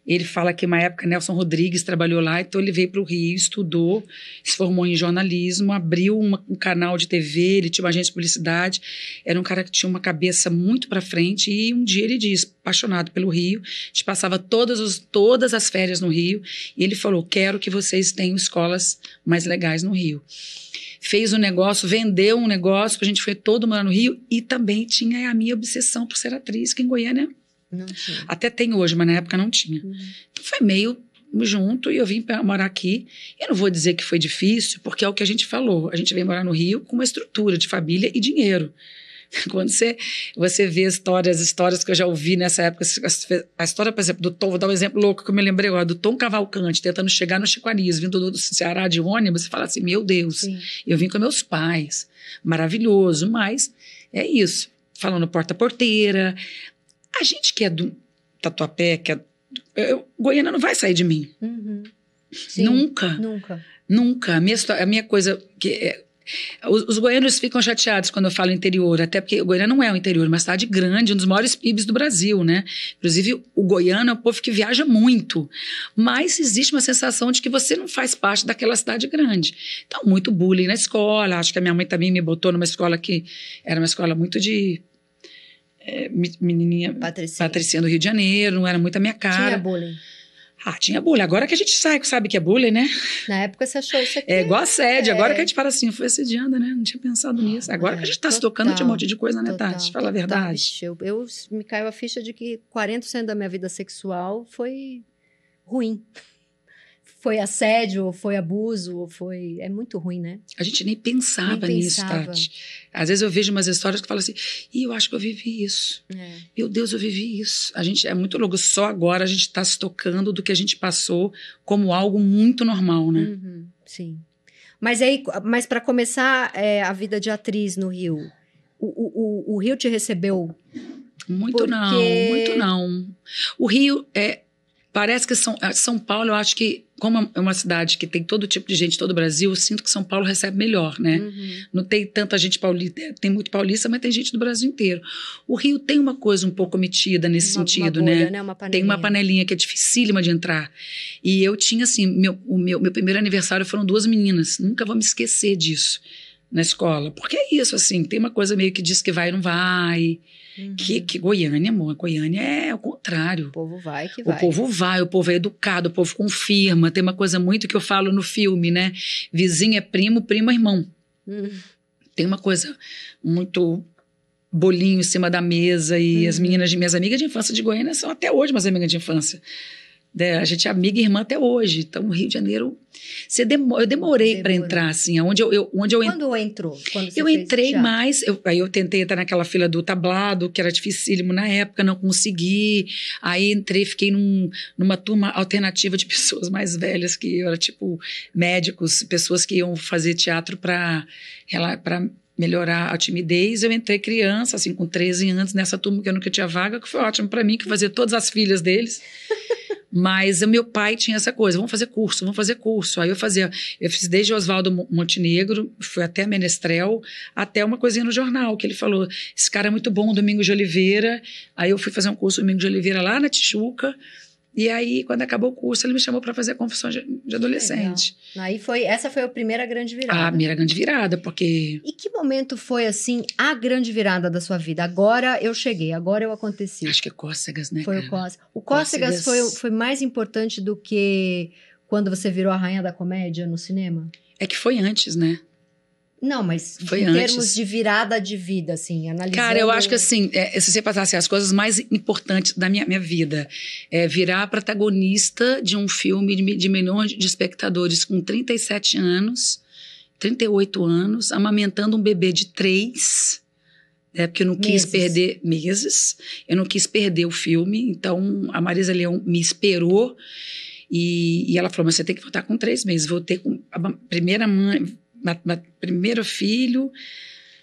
Ele fala que uma época Nelson Rodrigues trabalhou lá, então ele veio para o Rio, estudou, se formou em jornalismo, abriu uma, um canal de TV, ele tinha uma agência de publicidade, era um cara que tinha uma cabeça muito para frente e um dia ele disse, apaixonado pelo Rio, a gente passava todas, os, todas as férias no Rio, e ele falou: quero que vocês tenham escolas mais legais no Rio. Fez um negócio, vendeu um negócio, a gente foi todo mundo no Rio, e também tinha a minha obsessão por ser atriz, que em Goiânia até tem hoje, mas na época não tinha. Uhum. Então, foi meio junto e eu vim morar aqui. Eu não vou dizer que foi difícil, porque é o que a gente falou. A gente veio morar no Rio com uma estrutura de família e dinheiro. Quando *laughs* você, você vê histórias, histórias que eu já ouvi nessa época, a história, por exemplo, do Tom, vou dar um exemplo louco que eu me lembrei agora, do Tom Cavalcante tentando chegar no Chico Anísio, vindo do, do Ceará de ônibus, e fala assim: meu Deus, Sim. eu vim com meus pais, maravilhoso, mas é isso. Falando porta-porteira, a gente que é do Tatuapé, que é. Eu, Goiânia não vai sair de mim. Uhum. Sim, nunca. Nunca. Nunca. A minha, a minha coisa. que é, os, os goianos ficam chateados quando eu falo interior, até porque o Goiânia não é o um interior, é uma cidade grande, um dos maiores PIBs do Brasil, né? Inclusive, o goiano é um povo que viaja muito, mas existe uma sensação de que você não faz parte daquela cidade grande. Então, muito bullying na escola, acho que a minha mãe também me botou numa escola que era uma escola muito de eh, menininha Patricinha. Patricinha do Rio de Janeiro, não era muito a minha cara. Tinha bullying. Ah, tinha bullying. Agora que a gente sai, sabe que é bullying, né? Na época você achou isso aqui. É igual assédio. É. Agora que a é. gente fala assim, foi assediando, né? Não tinha pensado nisso. Agora é, que a é, gente está se tocando de um monte de coisa, né, total, Tati? Fala total, a verdade. Bicho, eu, eu, me caio a ficha de que 40% da minha vida sexual foi ruim foi assédio, ou foi abuso, ou foi. É muito ruim, né? A gente nem pensava nem nisso, Tati. Às vezes eu vejo umas histórias que falam assim, e eu acho que eu vivi isso. É. Meu Deus, eu vivi isso. A gente é muito louco, só agora a gente está se tocando do que a gente passou como algo muito normal, né? Uhum, sim. Mas aí, mas para começar é, a vida de atriz no Rio, o, o, o, o Rio te recebeu? Muito Porque... não, muito não. O Rio é Parece que São, eh, São Paulo, eu acho que, como é uma cidade que tem todo tipo de gente, todo o Brasil, eu sinto que São Paulo recebe melhor, né? Uhum. Não tem tanta gente paulista, eh, tem muito paulista, mas tem gente do Brasil inteiro. O Rio tem uma coisa um pouco omitida nesse uma, sentido, uma bolha, né? né? Uma tem uma panelinha que é dificílima de entrar. E eu tinha, assim, meu, o meu, meu primeiro aniversário foram duas meninas, nunca vou me esquecer disso na escola. Porque é isso, assim, tem uma coisa meio que diz que vai e não vai. Uhum. Que, que Goiânia, amor, Goiânia é o contrário. O povo vai que vai. O povo vai, o povo é educado, o povo confirma. Tem uma coisa muito que eu falo no filme, né? Vizinho é primo, primo é irmão. Uhum. Tem uma coisa muito bolinho em cima da mesa e uhum. as meninas de minhas amigas de infância de Goiânia são até hoje minhas amigas de infância. Né? A gente é amiga e irmã até hoje. Então, o Rio de Janeiro. Você demo, eu demorei para entrar, assim. Onde eu, eu, onde eu quando ent... entrou? Quando eu entrei mais. Eu, aí eu tentei entrar naquela fila do tablado, que era dificílimo na época, não consegui. Aí entrei, fiquei num, numa turma alternativa de *laughs* pessoas mais velhas, que eu era tipo médicos, pessoas que iam fazer teatro para melhorar a timidez. Eu entrei criança, assim, com 13 anos, nessa turma que eu nunca tinha vaga, que foi ótimo para mim, que fazia todas as filhas deles. *laughs* Mas o meu pai tinha essa coisa, vamos fazer curso, vamos fazer curso. Aí eu fazia, eu fiz desde Oswaldo Montenegro, fui até Menestrel, até uma coisinha no jornal, que ele falou, esse cara é muito bom, Domingo de Oliveira. Aí eu fui fazer um curso Domingo de Oliveira lá na Tijuca, e aí, quando acabou o curso, ele me chamou para fazer confissões de, de adolescente. Legal. Aí foi, essa foi a primeira grande virada. A primeira grande virada, porque. E que momento foi assim a grande virada da sua vida? Agora eu cheguei, agora eu aconteci. Acho que é Cócegas, né? Foi cara? o Cócegas. O Cócegas, Cócegas... Foi, foi mais importante do que quando você virou a rainha da comédia no cinema? É que foi antes, né? Não, mas Foi em antes. termos de virada de vida, assim, analisando... Cara, eu acho que assim, é, se você passasse as coisas mais importantes da minha, minha vida, é virar protagonista de um filme de, de milhões de espectadores com 37 anos, 38 anos, amamentando um bebê de 3 né? Porque eu não meses. quis perder meses, eu não quis perder o filme, então a Marisa Leão me esperou e, e ela falou: Mas você tem que voltar com três meses. Voltei com a primeira mãe, primeiro filho,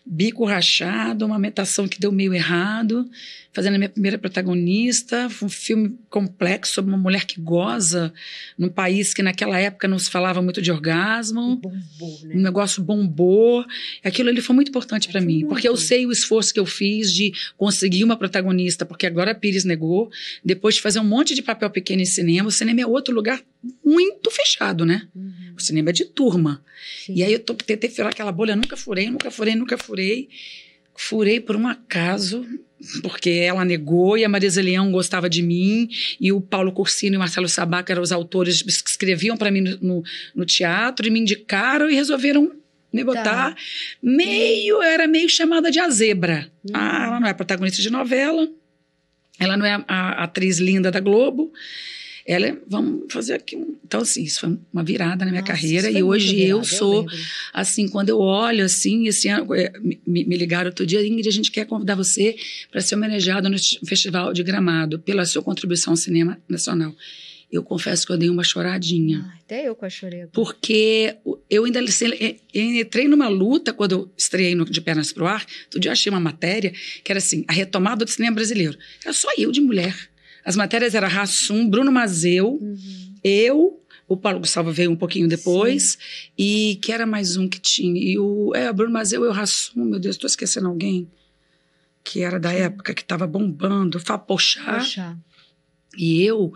bico rachado, amamentação que deu meio errado fazendo a minha primeira protagonista, um filme complexo sobre uma mulher que goza num país que naquela época não se falava muito de orgasmo. Bombou, né? Um negócio bombou. Aquilo ali foi muito importante para mim, porque eu sei o esforço que eu fiz de conseguir uma protagonista, porque agora a Pires negou, depois de fazer um monte de papel pequeno em cinema, o cinema é outro lugar muito fechado, né? Uhum. O cinema é de turma. Sim. E aí eu tô, tentei furar aquela bolha, nunca furei, nunca furei, nunca furei. Furei por um acaso, porque ela negou e a Marisa Leão gostava de mim e o Paulo Cursino e o Marcelo Sabá, que eram os autores que escreviam para mim no, no, no teatro e me indicaram e resolveram me tá. botar tá. meio, era meio chamada de a zebra. Hum. Ah, ela não é protagonista de novela, ela não é a, a atriz linda da Globo. Ela, é, vamos fazer aqui um. Então, assim, isso foi uma virada na minha Nossa, carreira. E hoje virada, eu sou, eu assim, quando eu olho, assim, assim é, me, me ligaram outro dia, Ingrid, a gente quer convidar você para ser homenageado no Festival de Gramado, pela sua contribuição ao cinema nacional eu confesso que eu dei uma choradinha. Ah, até eu com a chorei. Porque eu ainda assim, entrei numa luta quando eu estreiei no De Pernas pro Ar. Todo dia eu achei uma matéria que era assim: a retomada do cinema brasileiro. Era só eu de mulher. As matérias era Rassum, Bruno Mazeu, uhum. eu, o Paulo Gustavo veio um pouquinho depois. Sim. E que era mais um que tinha. E o é, Bruno Mazeu e o Rassum, meu Deus, estou esquecendo alguém. Que era da época que estava bombando. Fapochá. Poxa. E eu,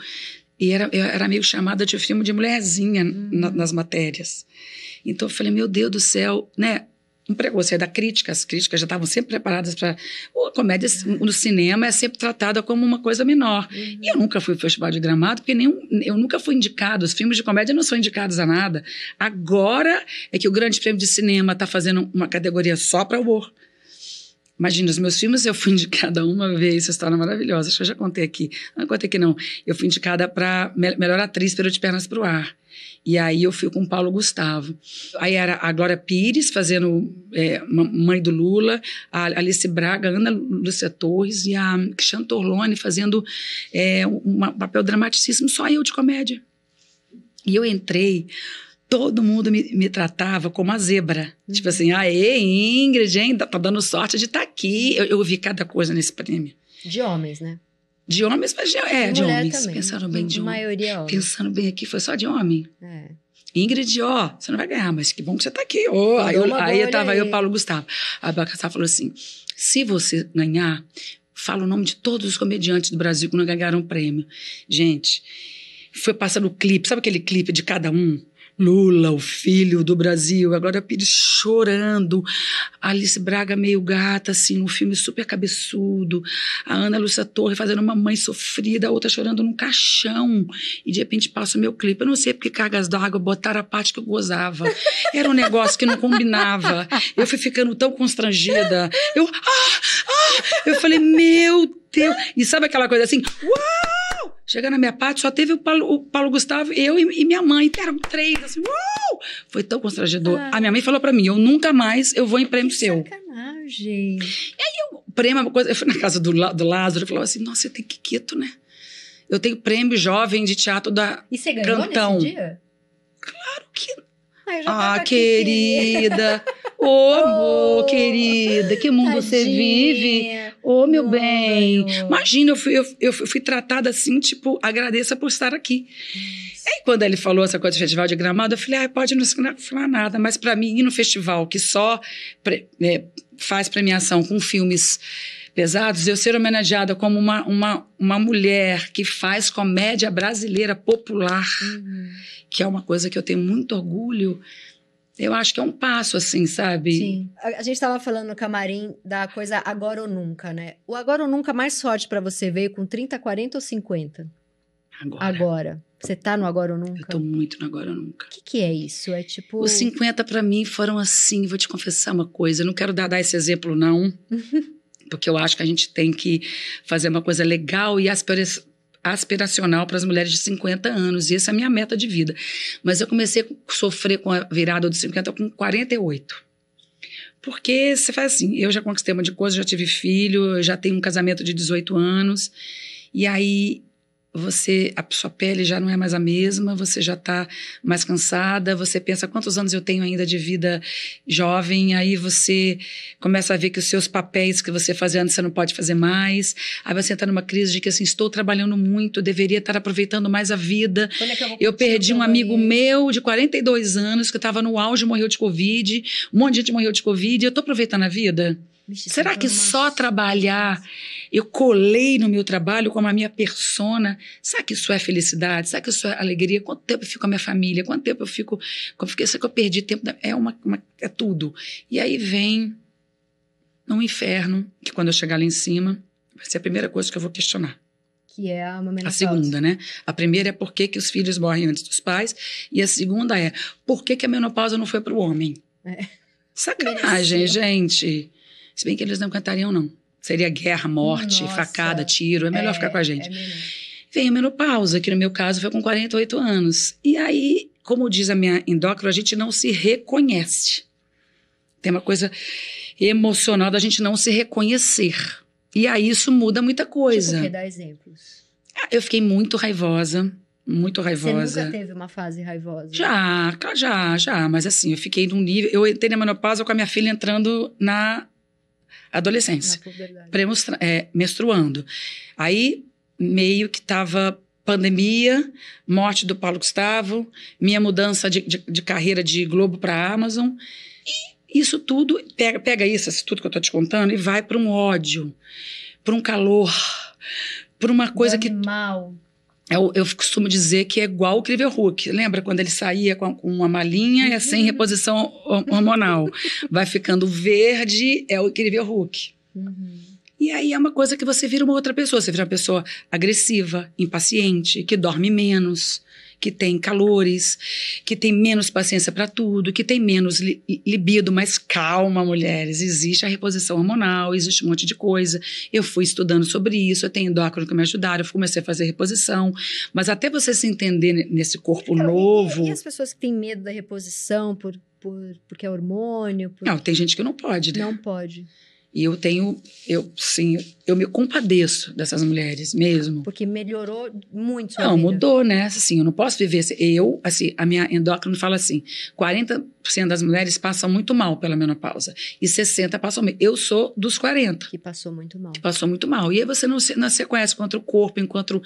e era, eu era meio chamada de filme de mulherzinha uhum. na, nas matérias. Então eu falei, meu Deus do céu, né? empregou, saiu da crítica, as críticas já estavam sempre preparadas para. A comédia ah. no cinema é sempre tratada como uma coisa menor. Uhum. E eu nunca fui ao Festival de Gramado, porque nenhum, eu nunca fui indicado, os filmes de comédia não são indicados a nada. Agora é que o Grande Prêmio de Cinema está fazendo uma categoria só para humor. Imagina, os meus filmes eu fui indicada uma vez, essa história maravilhosa, acho que eu já contei aqui. Não contei que não. Eu fui indicada para melhor atriz pelo De Pernas para o Ar. E aí eu fui com o Paulo Gustavo. Aí era a Glória Pires fazendo é, Mãe do Lula, a Alice Braga, a Ana Lúcia Torres e a Cristiano Torlone fazendo é, um papel dramaticíssimo, só eu de comédia. E eu entrei todo mundo me, me tratava como a zebra. Tipo uhum. Tipo assim, aê, Ingrid, hein? Tá, tá dando sorte de estar tá aqui. Eu, eu ouvi cada coisa nesse prêmio. De homens, né? De homens, mas de, é, de, de homens. Também. Pensaram bem de, de maioria homens. Pensando bem aqui, foi só de homem. É. Ingrid, ó, você não vai ganhar, mas que bom que você tá aqui. Oh, aí eu, aí eu tava aí. eu, Paulo Gustavo. A Bacassá falou assim: se você ganhar, fala o nome de todos os comediantes do Brasil que não ganharam prêmio. Gente, foi passando o clipe, sabe aquele clipe de cada um? Lula, o filho do Brasil, a Glória Pires chorando, a Alice Braga meio gata, assim, um filme super cabeçudo, a Ana Lúcia Torre fazendo uma mãe sofrida, a outra chorando num caixão, e de repente passa o meu clipe. Eu não sei porque cargas d'água botaram a parte que eu gozava. Era um negócio que não combinava. Eu fui ficando tão constrangida. Eu, ah, ah! eu falei, meu Deus! E sabe aquela coisa assim, uau! Chegando na minha parte, só teve o Paulo, o Paulo Gustavo, eu e, e, minha mãe. eram três, assim, uau! Uh! Foi tão constrangedor. Ah. A minha mãe falou para mim, eu nunca mais eu vou em prêmio que seu. Sacanagem. E aí, eu, prêmio é uma coisa... Eu fui na casa do, do Lázaro, ele falou assim, nossa, você tem que quieto, né? Eu tenho prêmio jovem de teatro da E você ganhou Cantão. nesse dia? Claro que ah, ah querida! Ô, oh, amor, oh, querida, que mundo tadinha. você vive. Ô, oh, meu bem. Imagina, eu fui, eu, eu fui tratada assim, tipo, agradeça por estar aqui. Aí, quando ele falou essa coisa do festival de gramado, eu falei, ah, pode não falar nada, mas para mim, ir no festival que só pre, né, faz premiação com filmes pesados, eu ser homenageada como uma, uma, uma mulher que faz comédia brasileira popular, uhum. que é uma coisa que eu tenho muito orgulho. Eu acho que é um passo, assim, sabe? Sim. A gente estava falando no camarim da coisa agora ou nunca, né? O agora ou nunca mais forte para você veio com 30, 40 ou 50? Agora. Agora. Você tá no agora ou nunca? Eu tô muito no agora ou nunca. O que, que, é isso? É tipo. Os 50 para mim foram assim, vou te confessar uma coisa. Eu não quero dar, dar esse exemplo, não. *laughs* porque eu acho que a gente tem que fazer uma coisa legal e aspiracional para as mulheres de 50 anos, e essa é a minha meta de vida. Mas eu comecei a sofrer com a virada dos 50 com 48. Porque você faz assim, eu já conquistei um monte de coisa, já tive filho, já tenho um casamento de 18 anos, e aí você a sua pele já não é mais a mesma, você já está mais cansada, você pensa quantos anos eu tenho ainda de vida jovem, aí você começa a ver que os seus papéis que você fazia antes você não pode fazer mais, aí você entra tá numa crise de que assim estou trabalhando muito, deveria estar aproveitando mais a vida. É eu, eu perdi um amigo aí. meu de 42 anos que estava no auge, morreu de covid, um monte de gente morreu de covid, eu estou aproveitando a vida? Vixe, é Será que só trabalhar, eu colei no meu trabalho como a minha persona? Será que isso é felicidade? Será que isso é alegria? Quanto tempo eu fico com a minha família? Quanto tempo eu fico. Será que eu perdi tempo? Da... É, uma, uma, é tudo. E aí vem um inferno, que quando eu chegar lá em cima, vai ser a primeira coisa que eu vou questionar. Que é a A segunda, né? A primeira é por que, que os filhos morrem antes dos pais. E a segunda é por que, que a menopausa não foi para o homem? É. Sacanagem, gente. Se bem que eles não cantariam, não. Seria guerra, morte, Nossa, facada, tiro. É melhor é, ficar com a gente. É a menopausa, que no meu caso foi com 48 anos. E aí, como diz a minha endócrina, a gente não se reconhece. Tem uma coisa emocional da gente não se reconhecer. E aí isso muda muita coisa. Tipo, dar exemplos? Ah, eu fiquei muito raivosa, muito raivosa. Você nunca teve uma fase raivosa? Já, já, já. Mas assim, eu fiquei num nível. Eu entrei na menopausa com a minha filha entrando na adolescência. É, menstruando. Aí, meio que tava pandemia, morte do Paulo Gustavo, minha mudança de, de, de carreira de Globo para Amazon. E isso tudo, pega, pega isso, isso tudo que eu tô te contando, e vai para um ódio, para um calor, para uma coisa Dando que. Mal eu, eu, costumo dizer que é igual o Cliver Hook. Lembra quando ele saía com, uma malinha e é sem uhum. reposição hormonal? Vai ficando verde, é o Cliver Hook. Uhum. E aí é uma coisa que você vira uma outra pessoa. Você vira uma pessoa agressiva, impaciente, que dorme menos, que tem calores, que tem menos paciência para tudo, que tem menos li libido, mas calma, mulheres. Existe a reposição hormonal, existe um monte de coisa. Eu fui estudando sobre isso, eu tenho endócrino que me ajudaram, eu comecei a fazer reposição. Mas até você se entender nesse corpo então, novo. E, e as pessoas que têm medo da reposição por, por, porque é hormônio? Por... Não, tem gente que não pode, né? Não pode. E eu tenho, eu sim, eu me compadeço dessas mulheres mesmo. Porque melhorou muito. Não, vida. mudou, né? Assim, eu não posso viver. Eu, assim, a minha endócrina fala assim: 40% das mulheres passam muito mal pela menopausa. E 60% passam mal. Eu sou dos 40%. Que passou muito mal. Que passou muito mal. E aí você não se, não se conhece quanto o corpo, enquanto.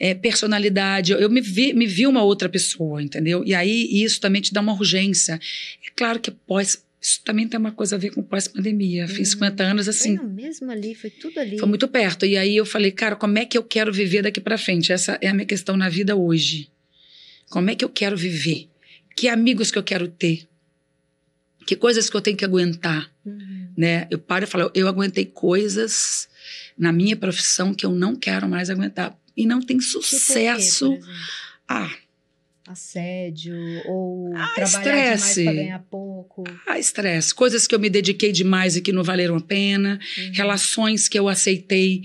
É, personalidade. Eu me vi, me vi uma outra pessoa, entendeu? E aí isso também te dá uma urgência. É claro que pós isso também tem uma coisa a ver com pós-pandemia. Fiz 50 uhum. anos assim. Foi mesmo ali, foi tudo ali. Foi muito perto. E aí eu falei, cara, como é que eu quero viver daqui para frente? Essa é a minha questão na vida hoje. Como é que eu quero viver? Que amigos que eu quero ter? Que coisas que eu tenho que aguentar? Uhum. Né? Eu paro e falo, eu aguentei coisas na minha profissão que eu não quero mais aguentar. E não tem tipo sucesso. ah assédio ou ah, trabalhar estresse. demais para ganhar pouco? Ah, estresse. Coisas que eu me dediquei demais e que não valeram a pena. Uhum. Relações que eu aceitei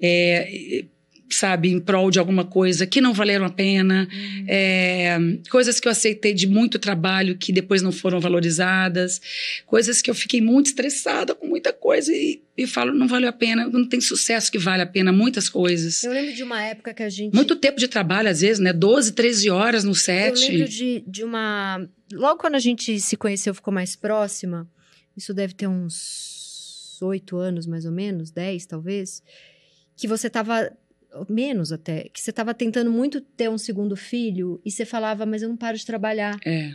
é, sabe, em prol de alguma coisa que não valeram a pena, hum. é, coisas que eu aceitei de muito trabalho que depois não foram valorizadas, coisas que eu fiquei muito estressada com muita coisa e, e falo, não valeu a pena, não tem sucesso que vale a pena, muitas coisas. Eu lembro de uma época que a gente. Muito tempo de trabalho, às vezes, né? 12, 13 horas no set. Eu lembro de, de uma. Logo quando a gente se conheceu, ficou mais próxima, isso deve ter uns oito anos, mais ou menos, dez talvez, que você tava menos até, que você estava tentando muito ter um segundo filho e você falava, mas eu não paro de trabalhar. É.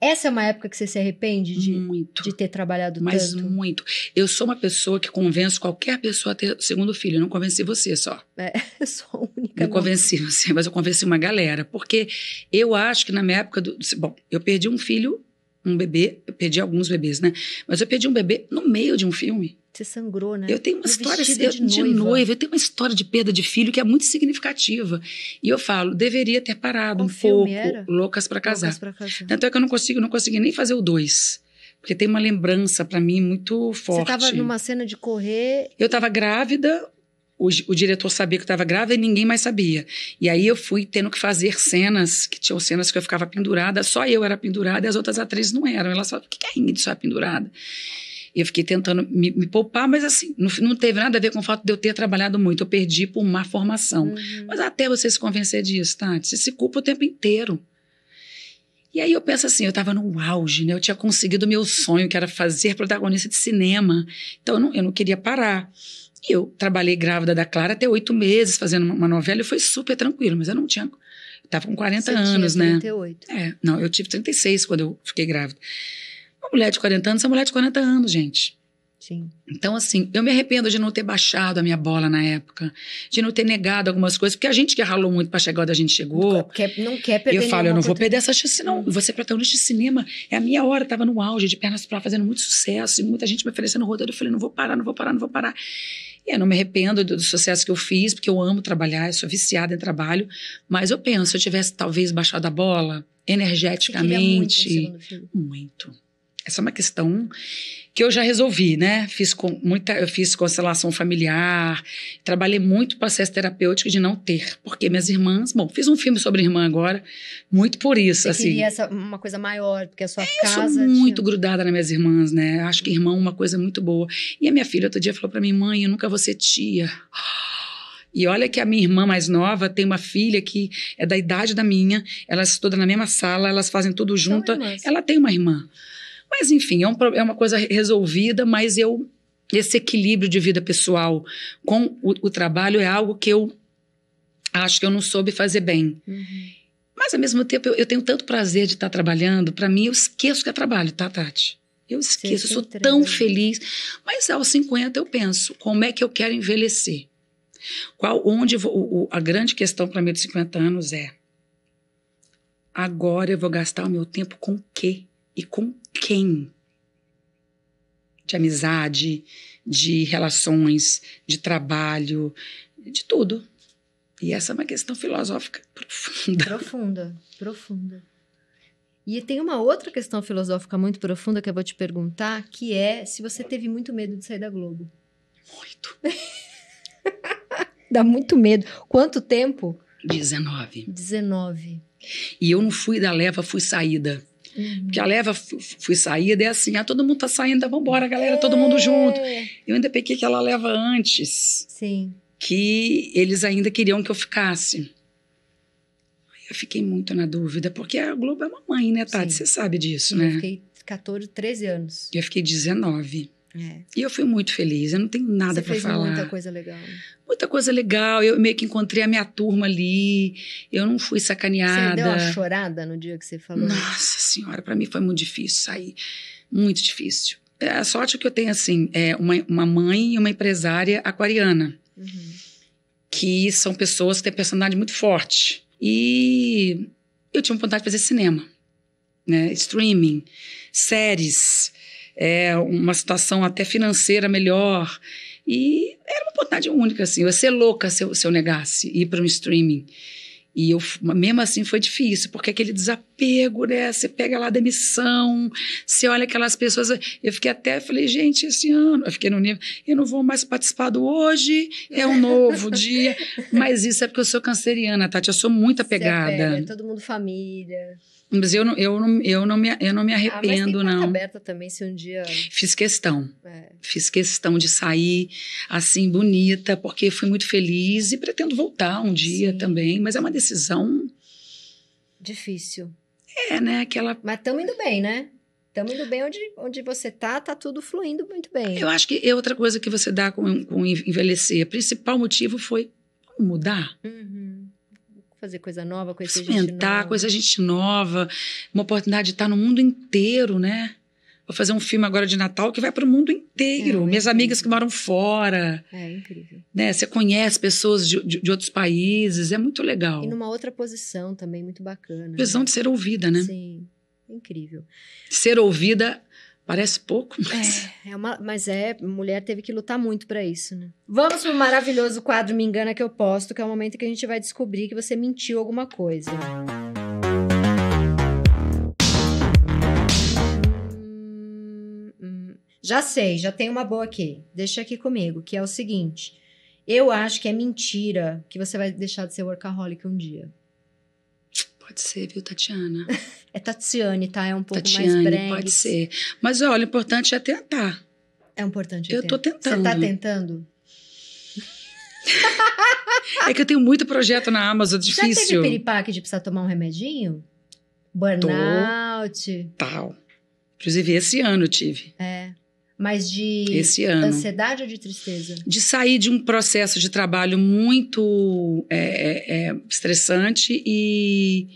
Essa é uma época que você se arrepende de, muito, de ter trabalhado mas tanto? Mas muito. Eu sou uma pessoa que convenço qualquer pessoa a ter segundo filho. Eu não convenci você só. É, *laughs* eu sou a única. eu não convenci você, mas eu convenci uma galera. Porque eu acho que na minha época... Do, bom, eu perdi um filho um bebê, eu perdi alguns bebês, né? Mas eu perdi um bebê no meio de um filme. Você sangrou, né? Eu tenho uma história de, noiva. noiva. eu tenho uma história de perda de filho que é muito significativa. E eu falo, deveria ter parado Qual um pouco. Era? Loucas para casar. Loucas pra casar. Tanto é que eu não consigo, não consegui nem fazer o dois porque tem uma lembrança para mim muito forte. Você estava numa cena de correr. Eu estava grávida, o, o, diretor sabia que eu estava grávida e ninguém mais sabia. E aí eu fui tendo que fazer cenas, que tinham cenas que eu ficava pendurada, só eu era pendurada e as outras atrizes não eram. Elas falavam, o que é Ingrid só é pendurada? E eu fiquei tentando me, me poupar, mas assim, não, não, teve nada a ver com o fato de eu ter trabalhado muito. Eu perdi por má formação. Uhum. Mas até você se convencer disso, Tati, você se culpa o tempo inteiro. E aí eu penso assim, eu estava no auge, né? Eu tinha conseguido o meu sonho, que era fazer protagonista de cinema. Então eu não, eu não queria parar. E eu trabalhei grávida da Clara até oito meses fazendo uma novela e foi super tranquilo, mas eu não tinha. Estava com 40 Você anos, tinha 38. né? É, não, eu tive 36 quando eu fiquei grávida. Uma mulher de 40 anos é uma mulher de 40 anos, gente. Sim. Então, assim, eu me arrependo de não ter baixado a minha bola na época, de não ter negado algumas coisas, porque a gente que ralou muito para chegar onde a gente chegou. Não quer, não quer perder. Eu falo, eu não vou perder essa chance, não. Hum. Você é protagonista de cinema. É a minha hora, tava no auge, de pernas para fazendo muito sucesso, e muita gente me oferecendo roteiro. Eu falei, não vou parar, não vou parar, não vou parar. E eu não me arrependo do, do sucesso que eu fiz, porque eu amo trabalhar, eu sou viciada em trabalho. Mas eu penso, se eu tivesse talvez baixado a bola energeticamente. Muito, muito. Essa é uma questão que eu já resolvi, né? Fiz com muita, eu fiz constelação familiar, trabalhei muito processo terapêutico de não ter, porque minhas irmãs, bom, fiz um filme sobre irmã agora, muito por isso, Você assim. Queria essa, uma coisa maior, porque a sua eu casa. Eu sou muito tinha... grudada nas minhas irmãs, né? Acho que irmão é uma coisa muito boa. E a minha filha outro dia falou para mim, mãe, eu nunca vou ser tia. E olha que a minha irmã mais nova tem uma filha que é da idade da minha, elas estudam na mesma sala, elas fazem tudo junto. Ela tem uma irmã. Mas, enfim, é, um, é uma coisa resolvida, mas eu. Esse equilíbrio de vida pessoal com o, o trabalho é algo que eu acho que eu não soube fazer bem. Uhum. Mas, ao mesmo tempo, eu, eu, tenho tanto prazer de estar trabalhando. Para mim, eu esqueço que é trabalho, tá, Tati? Eu esqueço, eu sou tão feliz. Mas aos 50 eu penso, como é que eu quero envelhecer? Qual, onde vou, o, a grande questão para mim dos 50 anos é: agora eu vou gastar o meu tempo com o quê? E com quem de amizade, de relações, de trabalho, de tudo. E essa é uma questão filosófica profunda. Profunda, profunda. E tem uma outra questão filosófica muito profunda que eu vou te perguntar, que é se você teve muito medo de sair da Globo. Muito. *laughs* Dá muito medo. Quanto tempo? 19. 19. E eu não fui da leva, fui saída. Uhum. Porque a leva fui saída é assim, ah, todo mundo tá saindo, vamos então vambora, galera, é. todo mundo é. junto. Eu ainda peguei que ela leva antes. Sim. Que eles ainda queriam que eu ficasse. Eu fiquei muito na dúvida, porque a Globo é uma mãe, né, Tati? Sim. Você sabe disso, Sim, né? Eu fiquei 14, 13 anos. Eu fiquei 19. É. E eu fui muito feliz, eu não tenho nada para falar. Você muita coisa legal. Muita coisa legal, eu meio que encontrei a minha turma ali, eu não fui sacaneada. Você deu uma chorada no dia que você falou? Nossa senhora, para mim foi muito difícil sair, muito difícil. É, a sorte é que eu tenho, assim, é uma, uma mãe e uma empresária aquariana, uhum. que são pessoas que têm personalidade muito forte. E eu tinha vontade de fazer cinema, né? streaming, séries é, uma situação até financeira melhor. E era uma oportunidade única, assim. Eu ia ser louca se eu, se eu negasse ir para um streaming. E eu, mesmo assim foi difícil, porque aquele desapego, né? Você pega lá a demissão, você olha aquelas pessoas. Eu fiquei até, falei, gente, esse ano, eu fiquei no nível, eu não vou mais participar do hoje, é um novo *laughs* dia. Mas isso é porque eu sou canceriana, Tati, eu sou muito é apegada. é todo mundo família. Mas eu não, eu não, eu não, me, eu não me arrependo, ah, mas tem não. aberta também, se um dia. Fiz questão. É. Fiz questão de sair assim, bonita, porque fui muito feliz e pretendo voltar um dia Sim. também. Mas é uma decisão. Difícil. É, né? Aquela... Mas estamos indo bem, né? Estamos indo bem onde, onde você tá, tá tudo fluindo muito bem. Eu acho que é outra coisa que você dá com, com envelhecer. O principal motivo foi mudar. Uhum fazer coisa nova, conhecer Experimentar, gente nova. conhecer gente nova. Uma oportunidade de estar no mundo inteiro, né? Vou fazer um filme agora de Natal que vai para o mundo inteiro. É, Minhas é amigas que moram fora. É, é incrível. Né? Você conhece pessoas de, de, de, outros países, é muito legal. E numa outra posição também, muito bacana. Visão né? de ser ouvida, né? Sim, incrível. Ser ouvida Parece pouco, mas. É, *laughs* é uma, mas é, mulher teve que lutar muito para isso, né? Vamos pro maravilhoso quadro Me Engana Que Eu Posto, que é o momento que a gente vai descobrir que você mentiu alguma coisa. Hum, hum. Já sei, já tem uma boa aqui. Deixa aqui comigo, que é o seguinte. Eu acho que é mentira que você vai deixar de ser workaholic um dia. Pode ser, viu, Tatiana? é Tatiane, tá? É um pouco Tatiane, mais breve. pode ser. Mas olha, o importante é tentar. É importante. Eu estou tentando. Você tá tentando? *laughs* é que eu tenho muito projeto na Amazon, difícil. Já teve piripaque de precisar tomar um remedinho? Burnout? Tô, tal. Inclusive, esse ano eu tive. É mas de Esse ano. ansiedade ou de tristeza? De sair de um processo de trabalho muito é, é, é estressante e,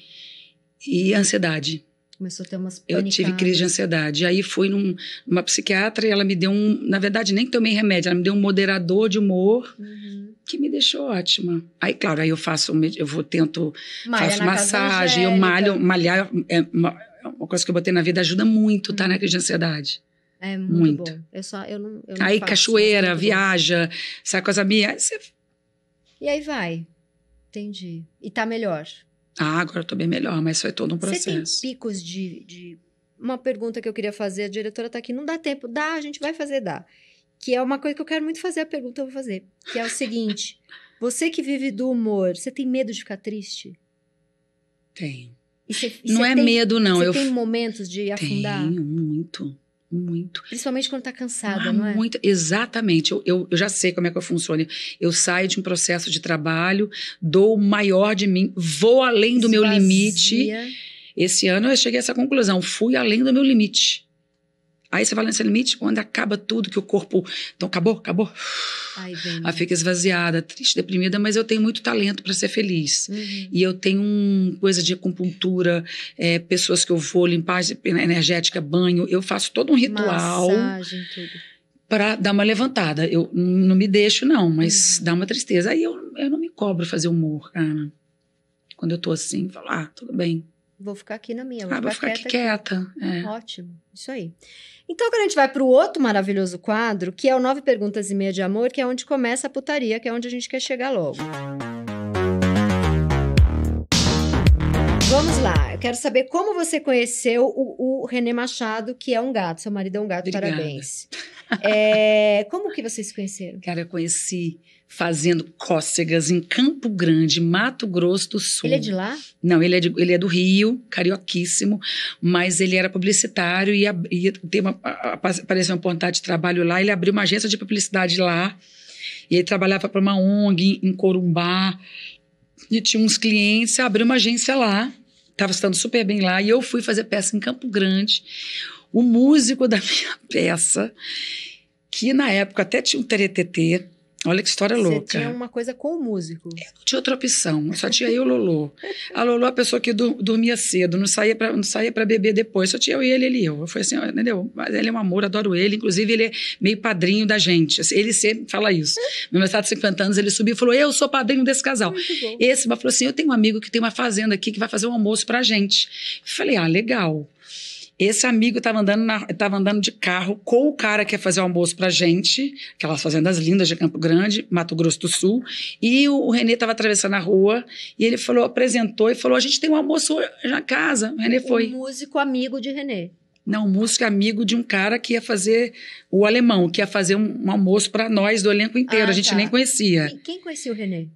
e ansiedade. Começou a ter umas panicadas. Eu tive crise de ansiedade. Aí fui num, numa psiquiatra e ela me deu um. Na verdade, nem tomei remédio, ela me deu um moderador de humor. Uhum. Que me deixou ótima. Aí, claro, aí eu faço, eu vou, tento, Malha faço massagem, eu malho, malhar é uma, é uma, coisa que eu botei na vida ajuda muito, tá, uhum. tá? Né, na crise de ansiedade. É muito. muito. Eu só, eu não, eu não aí cachoeira, isso, viaja, sai com as amigas. E aí vai. Entendi. E tá melhor. Ah, agora eu tô bem melhor, mas foi todo um processo. Você tem picos de, de. Uma pergunta que eu queria fazer, a diretora tá aqui, não dá tempo. Dá, a gente vai fazer, dá. Que é uma coisa que eu quero muito fazer, a pergunta eu vou fazer. Que é o seguinte: *laughs* você que vive do humor, você tem medo de ficar triste? Tenho. E cê, e não é tem, medo, não. Você eu tem momentos de afundar? Tenho, muito. Muito. Principalmente quando está cansada, ah, não é? Muito, exatamente. Eu, eu, eu, já sei como é que eu funciono. Eu saio de um processo de trabalho, dou o maior de mim, vou além do Esvazia. meu limite. Esse ano eu cheguei a essa conclusão, fui além do meu limite. Aí você vai nesse é limite onde acaba tudo que o corpo. Então, acabou, acabou. Aí, Aí fica esvaziada, triste, deprimida, mas eu tenho muito talento para ser feliz. Uhum. E eu tenho um, coisa de acupuntura, é, pessoas que eu vou limpar energética, banho. Eu faço todo um ritual. Massagem, tudo para dar uma levantada. Eu não me deixo, não, mas uhum. dá uma tristeza. Aí eu, eu não me cobro fazer humor, cara. Quando eu tô assim, falar, ah, tudo bem. Vou ficar aqui na minha. Vou ah, ficar vou ficar quieta. Aqui quieta. É. Ótimo, isso aí. Então, agora a gente vai para o outro maravilhoso quadro, que é o Nove Perguntas e Meia de Amor, que é onde começa a putaria, que é onde a gente quer chegar logo. Música Vamos lá, eu quero saber como você conheceu o, o René Machado, que é um gato. Seu marido é um gato, Obrigada. parabéns. *laughs* É, como que vocês se conheceram? Cara, eu conheci fazendo cócegas em Campo Grande, Mato Grosso do Sul. Ele é de lá? Não, ele é, de, ele é do Rio, carioquíssimo, mas ele era publicitário e, ab, e uma, apareceu uma oportunidade de trabalho lá. Ele abriu uma agência de publicidade lá. E ele trabalhava para uma ONG em Corumbá. E tinha uns clientes, abriu uma agência lá estava estando super bem lá e eu fui fazer peça em Campo Grande. O músico da *laughs* minha peça, que na época até tinha um TTT Olha que história louca. Você tinha uma coisa com o músico. Eu não tinha outra opção, só tinha eu e o Lolo. A Lolo é a pessoa que dormia cedo, não saía para não saía para beber depois, só tinha eu e ele, ele e eu. Eu falei assim, ah, entendeu? Mas ele é um amor, adoro ele, inclusive ele é meio padrinho da gente. Assim, ele sempre fala isso. No meu estado de 50 anos ele subiu e falou: "Eu sou padrinho desse casal". Esse falou assim: "Eu tenho um amigo que tem uma fazenda aqui que vai fazer um almoço pra gente". Eu falei: "Ah, legal". Esse amigo estava andando, andando de carro com o cara que ia fazer o almoço para gente, aquelas fazendas lindas de Campo Grande, Mato Grosso do Sul, e o, o Renê estava atravessando a rua e ele falou, apresentou e falou: a gente tem um almoço na casa. O Renê foi. Um músico amigo de Renê. Não, um músico amigo de um cara que ia fazer o alemão, que ia fazer um, um almoço para nós do elenco inteiro. Ah, a gente tá. nem conhecia. quem conhecia o Renê?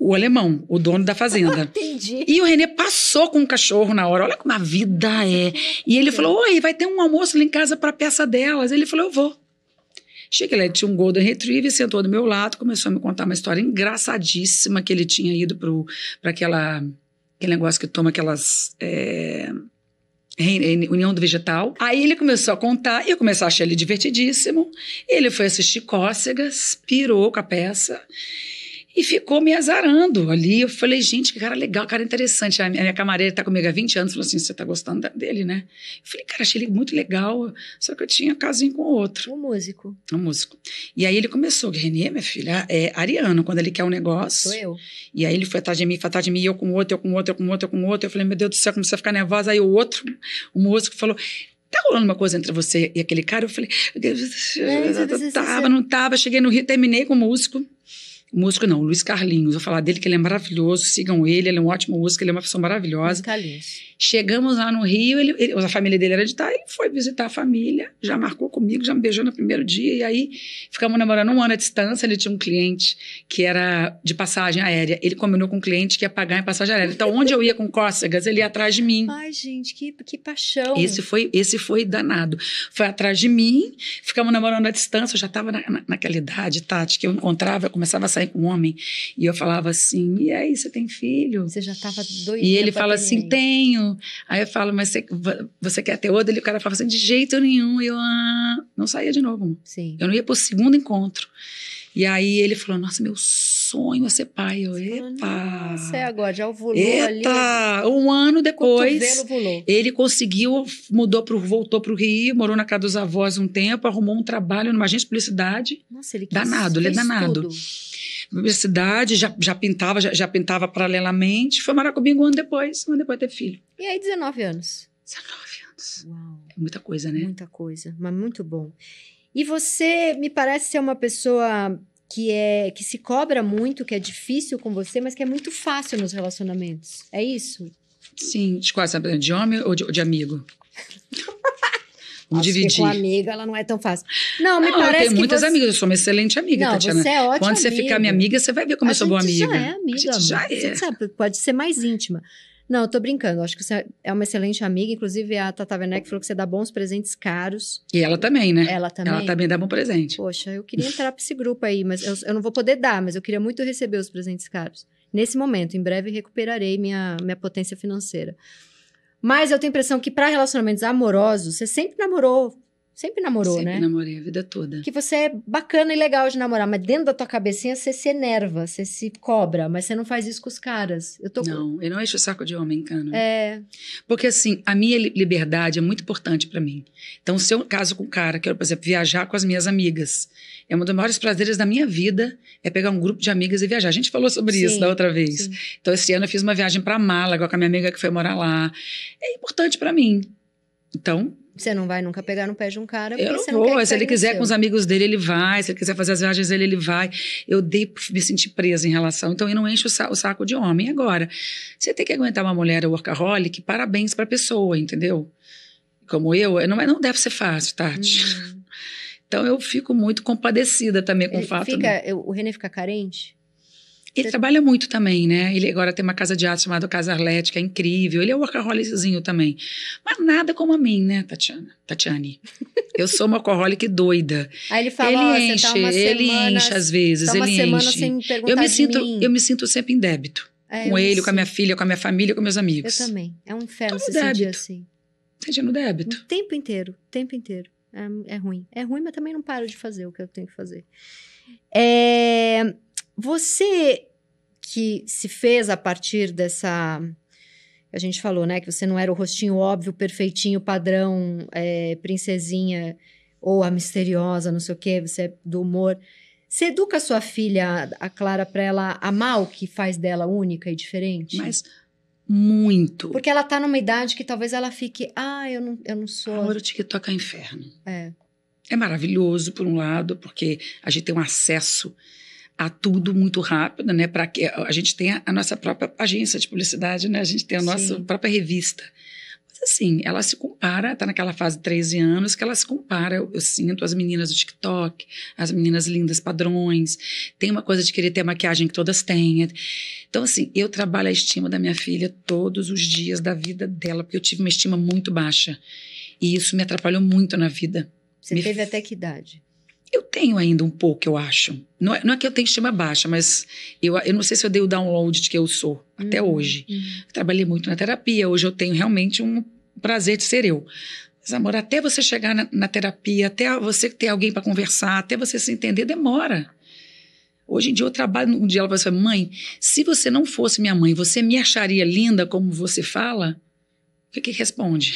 o alemão, o dono da fazenda. *laughs* Entendi. E o René passou com o cachorro na hora. Olha como a vida é. E ele falou: Oi, vai ter um almoço lá em casa para peça delas. Ele falou: Eu vou. Cheguei lá, tinha um Golden Retriever, sentou do meu lado, começou a me contar uma história engraçadíssima que ele tinha ido para aquela. aquele negócio que toma aquelas. É, União do Vegetal. Aí ele começou a contar, eu comecei a achar ele divertidíssimo. Ele foi assistir Cócegas, pirou com a peça e ficou me azarando ali. Eu falei, gente, que cara legal, cara interessante. A minha camareira está comigo há 20 anos, falou assim: você está gostando dele, né? Eu falei, cara, achei ele muito legal. Só que eu tinha casinho com outro. Um músico. Um músico. E aí ele começou, Renê, minha filha, é ariano, quando ele quer um negócio. Sou eu. E aí ele foi atrás de mim, foi atrás de mim, eu com outro, eu com outro, eu com outro, eu com outro. Eu falei, meu Deus do céu, comecei a ficar nervosa. Aí o outro, o músico, falou: tá rolando uma coisa entre você e aquele cara? Eu falei, é, tava, não tava. Cheguei no Rio, terminei com o músico. Músico não, Luiz Carlinhos. Vou falar dele que ele é maravilhoso, sigam ele, ele é um ótimo músico, ele é uma pessoa maravilhosa. Carlinhos. Chegamos lá no Rio, ele, ele, a família dele era de Itá, foi visitar a família, já marcou comigo, já me beijou no primeiro dia, e aí ficamos namorando um ano à distância, ele tinha um cliente que era de passagem aérea, ele combinou com um cliente que ia pagar em passagem aérea. Então, onde eu ia com cócegas, ele ia atrás de mim. Ai, gente, que, que paixão. Esse foi, esse foi danado. Foi atrás de mim, ficamos namorando à distância, eu já estava na, na, naquela idade, Tati, que eu encontrava, eu começava a sair com um homem, e eu falava assim, e aí, você tem filho? Você já estava doido. E ele fala assim, tenho, Aí eu falo, mas você, você quer ter outro? E o cara fala assim, de jeito nenhum. E eu ah, não saía de novo. Sim. Eu não ia pro segundo encontro. E aí ele falou, nossa, meu sonho é ser pai. Eu, epa. é agora já ovulou epa. ali. Né? Um ano depois, ele conseguiu, mudou pro, voltou pro Rio, morou na casa dos avós um tempo, arrumou um trabalho numa agência de publicidade. Nossa, ele quis, Danado, ele é danado. Tudo universidade, já, já pintava, já, já pintava paralelamente. Foi morar comigo um ano depois, um ano depois ter filho. E aí, 19 anos? 19 anos. Uau. É muita coisa, né? Muita coisa, mas muito bom. E você me parece ser uma pessoa que é que se cobra muito, que é difícil com você, mas que é muito fácil nos relacionamentos. É isso? Sim, de quase De homem ou de, ou de amigo? *laughs* Nossa, dividir. Com amiga, ela não é tão fácil. Não, me não, ah, parece eu tenho que muitas você... amigas, eu sou uma excelente amiga, não, Tatiana. Você é ótima Quando você amiga. ficar minha amiga, você vai ver como a eu sou boa amiga. Já é amiga. A gente já é. Você sabe, pode ser mais íntima. Não, eu tô brincando. acho que você é uma excelente amiga. Inclusive, a Tata Werneck falou que você dá bons presentes caros. E ela também, né? Ela também. Ela também dá bom presente. Poxa, eu queria *laughs* entrar pra esse grupo aí, mas eu, eu não vou poder dar, mas eu queria muito receber os presentes caros. Nesse momento, em breve recuperarei minha, minha potência financeira. Mas eu tenho a impressão que para relacionamentos amorosos, você sempre namorou Sempre namorou, Sempre né? Sempre namorei a vida toda. Que você é bacana e legal de namorar, mas dentro da tua cabecinha você se enerva, você se cobra, mas você não faz isso com os caras. Eu tô Não, eu não encho o saco de homem, cana. É. Porque assim, a minha liberdade é muito importante para mim. Então, se eu caso com um cara, quero, por exemplo, viajar com as minhas amigas, é um dos maiores prazeres da minha vida é pegar um grupo de amigas e viajar. A gente falou sobre sim, isso da outra vez. Sim. Então, esse ano eu fiz uma viagem para Málaga com a minha amiga que foi morar lá. É importante para mim. Então, você não vai nunca pegar no pé de um cara. Eu não vou. Não se ele quiser com os amigos dele, ele vai. Se ele quiser fazer as viagens dele, ele vai. Eu dei me senti presa em relação. Então eu não encho o saco de homem. Agora, você tem que aguentar uma mulher workaholic, parabéns pra pessoa, entendeu? Como eu, é, não, é, não deve ser fácil, Tati. Tá? Uhum. *laughs* Então eu fico muito compadecida também com ele o fato. Fica, né? o Renê fica carente? Ele trabalha muito também, né? Ele agora tem uma casa de arte chamada Casa Arlética, é incrível. Ele é workaholiczinho também. Mas nada como a mim, né, Tatiana? Tatiane. *laughs* Eu sou uma workaholic doida. Aí ele fala, ele tá enche, tá semana, ele enche às tá vezes, tá ele enche. Sem eu me sinto, eu me sinto sempre em débito. É, com ele, com a minha filha, com a minha família, com meus amigos. Eu também. É um inferno se sentir assim. Seja no débito. O tempo inteiro, o tempo inteiro. É, é ruim. É ruim, mas também não paro de fazer o que eu tenho que fazer. É, você que se fez a partir dessa. A gente falou, né? Que você não era o rostinho óbvio, perfeitinho, padrão, é, princesinha ou a misteriosa, não sei o quê, você é do humor. Você educa a sua filha, a Clara, para ela amar o que faz dela única e diferente? Mas muito. Porque ela tá numa idade que talvez ela fique, ah, eu não, eu não sou. Amor o TikTok é inferno. É. É maravilhoso, por um lado, porque a gente tem um acesso a tudo muito rápido, né? Para que a gente tenha a nossa própria agência de publicidade, né? A gente tem a Sim. nossa própria revista. Mas assim, ela se compara, tá naquela fase de 13 anos que ela se compara, eu, eu, sinto as meninas do TikTok, as meninas lindas padrões, tem uma coisa de querer ter a maquiagem que todas têm. Então assim, eu trabalho a estima da minha filha todos os dias da vida dela, porque eu tive uma estima muito baixa. E isso me atrapalhou muito na vida. Você me... teve até que idade? Eu tenho ainda um pouco, eu acho. Não é, não é que eu tenho estima baixa, mas eu, eu não sei se eu dei o download de que eu sou uhum. até hoje. Uhum. Trabalhei muito na terapia, hoje eu tenho realmente um prazer de ser eu. Mas, amor, até você chegar na, na terapia, até você ter alguém para conversar, até você se entender, demora. Hoje em dia eu trabalho um dia ela fala assim, mãe, se você não fosse minha mãe, você me acharia linda como você fala? O que, que responde?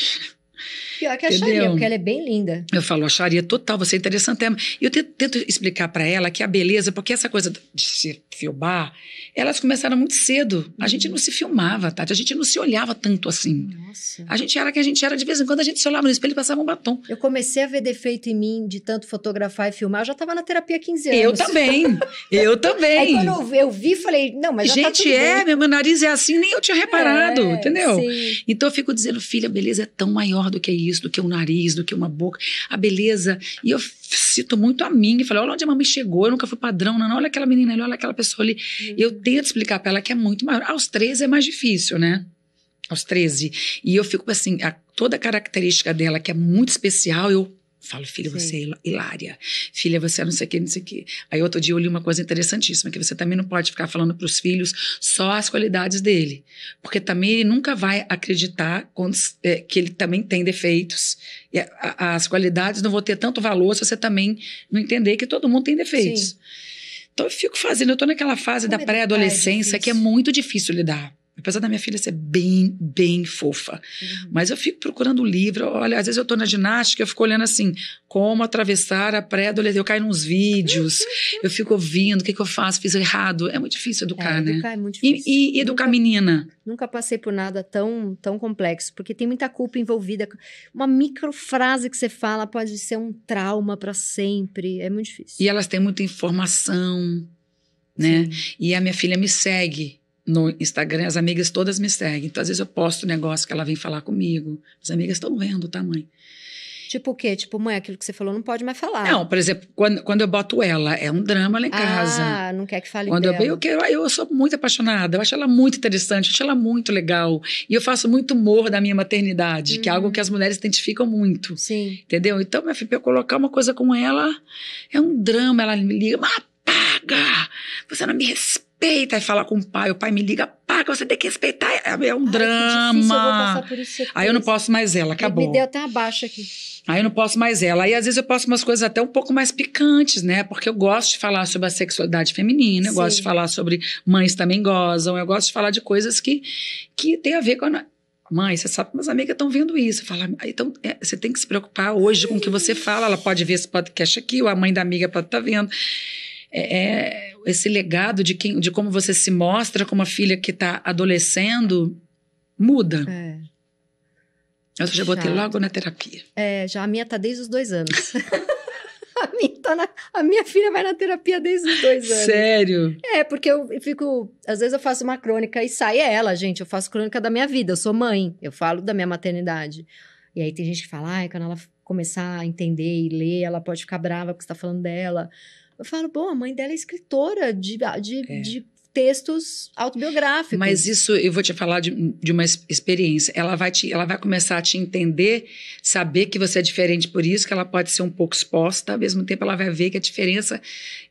que, que acharia, Entendeu? porque ela é bem linda. Eu falo, acharia total, você é interessante. E eu tento, tento explicar para ela que a beleza, porque essa coisa de se filmar, elas começaram muito cedo. A uhum. gente não se filmava, Tati, a gente não se olhava tanto assim. Nossa. A gente era que a gente era, de vez em quando a gente se olhava no espelho e passava um batom. Eu comecei a ver defeito em mim de tanto fotografar e filmar, eu já tava na terapia há 15 anos. Eu também, *laughs* eu também. Aí quando eu, eu vi, falei, não, mas já tá Gente, tá é, bem. meu nariz é assim, nem eu tinha reparado, é, entendeu? Sim. Então eu fico dizendo, filha, beleza é tão maior do que isso nariz, do que um nariz, do que uma boca, a beleza. E eu cito muito a mim, e falei, olha onde a mamãe chegou, eu nunca fui padrão, não, olha aquela menina ali, olha aquela pessoa ali. Uhum. Eu tento explicar para ela que é muito maior. Aos 13 é mais difícil, né? Aos 13. E eu fico assim, a, toda a característica dela que é muito especial, eu Falo, filha, você é hilária. Filha, você é não sei o que, não sei o que. Aí outro dia eu li uma coisa interessantíssima, que você também não pode ficar falando para os filhos só as qualidades dele. Porque também ele nunca vai acreditar quando, é, que ele também tem defeitos. E a, a, as qualidades não vão ter tanto valor se você também não entender que todo mundo tem defeitos. Sim. Então eu fico fazendo, eu tô naquela fase Como da pré-adolescência é que tá? é, é muito difícil lidar. Apesar da minha filha ser bem, bem fofa. Uhum. Mas eu fico procurando livro. Olha, às vezes eu tô na ginástica, eu fico olhando assim, como atravessar a pré-adolescência. Eu caio nos vídeos, *laughs* eu fico ouvindo, o que, que eu faço? Fiz errado. É muito difícil educar, é, né? Educar é muito difícil. E, e educar menina? Nunca passei por nada tão, tão complexo, porque tem muita culpa envolvida. Uma micro frase que você fala pode ser um trauma para sempre. É muito difícil. E elas têm muita informação, né? Sim. E a minha filha me segue no Instagram, as amigas todas me seguem. Então, às vezes eu posto um negócio que ela vem falar comigo. As amigas estão vendo, tá, mãe? Tipo o quê? Tipo, mãe, aquilo que você falou não pode mais falar. Não, por exemplo, quando, quando eu boto ela, é um drama lá em casa. Ah, não quer que fale quando dela. Eu, eu, eu, eu sou muito apaixonada, eu acho ela muito interessante, eu acho ela muito legal. E eu faço muito humor da minha maternidade, uhum. que é algo uhum. que as mulheres identificam muito. Sim. Entendeu? Então, minha filha, eu colocar uma coisa com ela, é um drama. Ela me liga, mas apaga! Você não me respeita respeita. Aí fala com o pai, o pai me liga, pá, que você tem que respeitar. É, é um Ai, drama. Difícil, eu isso, aí eu não posso mais ela, acabou. Me deu até abaixo aqui. Aí eu não posso mais ela. Aí às vezes eu posso umas coisas até um pouco mais picantes, né? Porque eu gosto de falar sobre a sexualidade feminina, eu Sim. gosto de falar sobre mães também gozam, eu gosto de falar de coisas que, que tem a ver com a mãe, você sabe que minhas amigas estão vendo isso. então é, você tem que se preocupar hoje com o que você fala. Ela pode ver esse podcast aqui, ou a mãe da amiga pode estar tá vendo. é, é esse legado de, quem, de como você se mostra como uma filha que está adolescendo muda. É. Eu já botei logo na terapia. É, já a minha tá desde os dois anos. *laughs* a, minha tá na, a minha filha vai na terapia desde os dois anos. Sério? É, porque eu fico. Às vezes eu faço uma crônica e sai ela, gente. Eu faço crônica da minha vida. Eu sou mãe. Eu falo da minha maternidade. E aí tem gente que fala, ah, quando ela começar a entender e ler, ela pode ficar brava porque você tá falando dela. Eu falo, bom, a mãe dela é escritora de, ah, de, é. de textos autobiográficos. Mas isso, eu vou te falar de, de uma experiência. Ela vai, te, ela vai começar a te entender, saber que você é diferente por isso, que ela pode ser um pouco exposta, ao mesmo tempo ela vai ver que a diferença